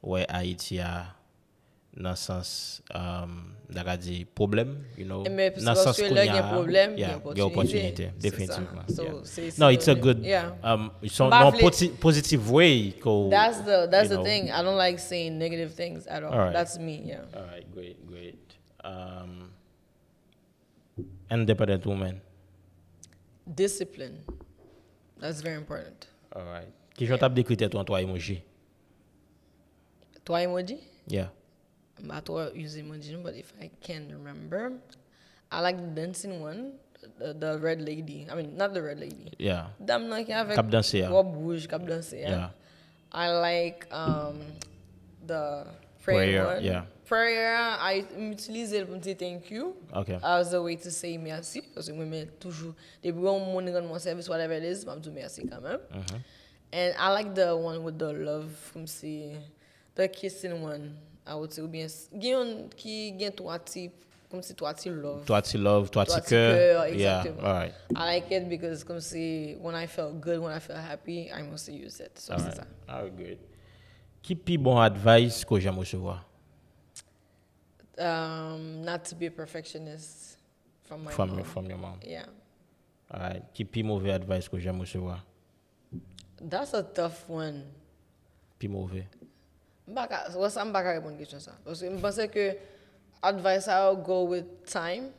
we a iti a nasas daga di problem. You know, nasas kon ya ge opotunity. Definitivman. No, it's a good um, positive way ko... That's the thing. I don't like saying negative things at all. That's me. Yeah. Alright. Great. Um... Endepedent women. Discipline. That's very important. Alright. Kishon tap dekite ton towa emoji? Towa emoji? Yeah. Ba towa use emoji nou, but if I can remember. I like the dancing one. The red lady. I mean, not the red lady. Yeah. Dam nan ki avek. Kap danse ya. Wabouj, kap danse ya. Yeah. I like um, the prayer one. Prayer, yeah. For a year, I m'utilize l pou mtey thank you as a way to say merci. Kwa se mweme toujou, debi wou mwone gan mwonservis, whatever it is, mwame tou merci kamem. Uh-huh. And I like the one with the love, koumse, the kissing one. I wote ou bien, gen yon ki gen tou ati, koumse, tou ati love. Tou ati love, tou ati keur. Tou ati keur, yeah, alright. I like it because, koumse, when I feel good, when I feel happy, I mwese use it. Alright, alright, good. Ki pi bon advice koujè mwose wwa? um, not to be a perfectionist from my from mom. from your mom. Yeah. All right. Keep movie advice, Koja Mushiwa. That's a tough one. Keep movie. Mbaka, wasa mbaka répondre question ça. Parce que je advice I go with time.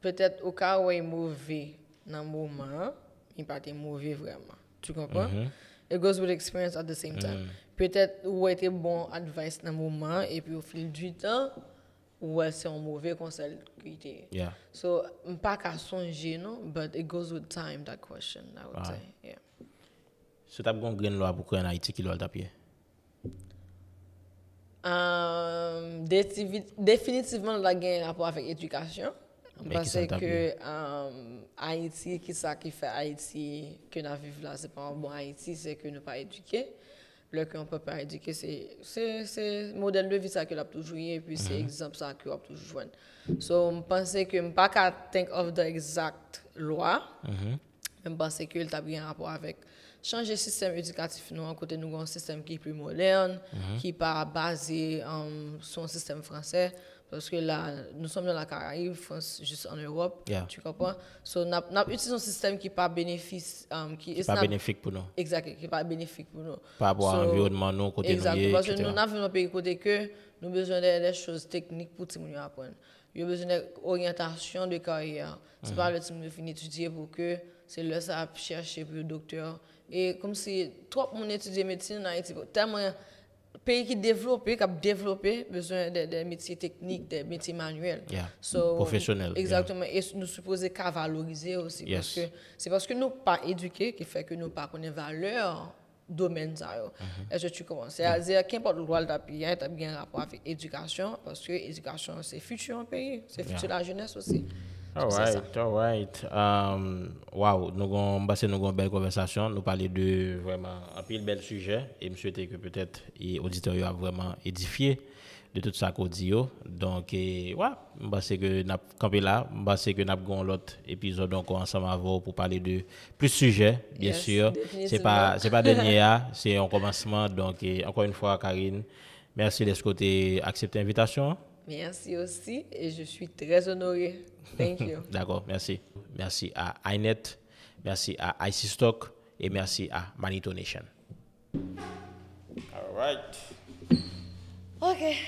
Peut-être au cas où il movie dans moment, il pas te vraiment. Tu comprends? Mm -hmm. It goes with experience at the same time. Mm. Peut-être où était bon advice dans moment et puis au fil du temps, ouais c'est un mauvais conseil qui yeah so pas qu'à songer non but it goes with time that question I would ah. say yeah so t'as bon loi pour en Haïti qui l'a tapé um, définitivement la gain rapport avec éducation parce que um, Haïti qui ce qui fait Haïti que nous vivons là c'est pas un bon Haïti c'est que nous pas éduqués Le ke an pepe a edike, se modern le vi sa ke l ap toujwenye, pi se mhm. exemple sa ke l ap toujwenye. So, m pense ke m pa ka tenk of da exact lwa, mhm. m pense ke l tabi an apwa avek chanje sistem edikatif nou, an kote nou gwan sistem ki pri mo lern, ki mhm. pa base an um, son sistem franse, Parce que là, nous sommes dans la Caraïbe, France, juste en Europe. Tu comprends? So, nous avons utilisé un système qui n'est pas bénéfique. Um, qui pas bénéfique pour nous. Exactement, qui n'est pas bénéfique pour nous. Par rapport à l'environnement, nous, côté de nous. Exact, parce que nous n'avons pas pays côté que nous avons besoin de, des choses techniques pour que nous apprendre. Nous avons besoin d'orientation de carrière. Ce n'est mm-hmm. pas le type de finir étudier pour que c'est là ça chercher pour le docteur. Et comme si trop mon étudier médecine en Haïti, tellement pays qui développent, qui a développé, besoin des métiers techniques, des métiers manuels. Professionnels. Exactement. Et nous supposons qu'à valoriser aussi. Parce que c'est parce que nous pas éduqués qui fait que nous pas connaissons valeur domaine ça mm-hmm. est-ce que tu commences à dire qu'importe le droit de bien tu as bien rapport avec éducation parce que éducation c'est futur pays c'est le futur la jeunesse aussi All right, all right. Um, wow, nous avons passé une belle conversation. Nous parlé de vraiment un pile bel sujet. Et je souhaite que peut-être l'auditeur a vraiment édifié de tout ça qu'on dit. Donc, voilà, ouais, je que nous avons là. que nous l'autre épisode donc, ensemble avant pour parler de plus de sujets, bien sûr. Ce n'est pas, pas dernier, hein. c'est un commencement. Donc, encore une fois, Karine, merci de ce côté accepter l'invitation. Merci aussi et je suis très honoré. Thank you. D'accord, merci. Merci à INET, merci à IC Stock et merci à Manito Nation. All right. OK.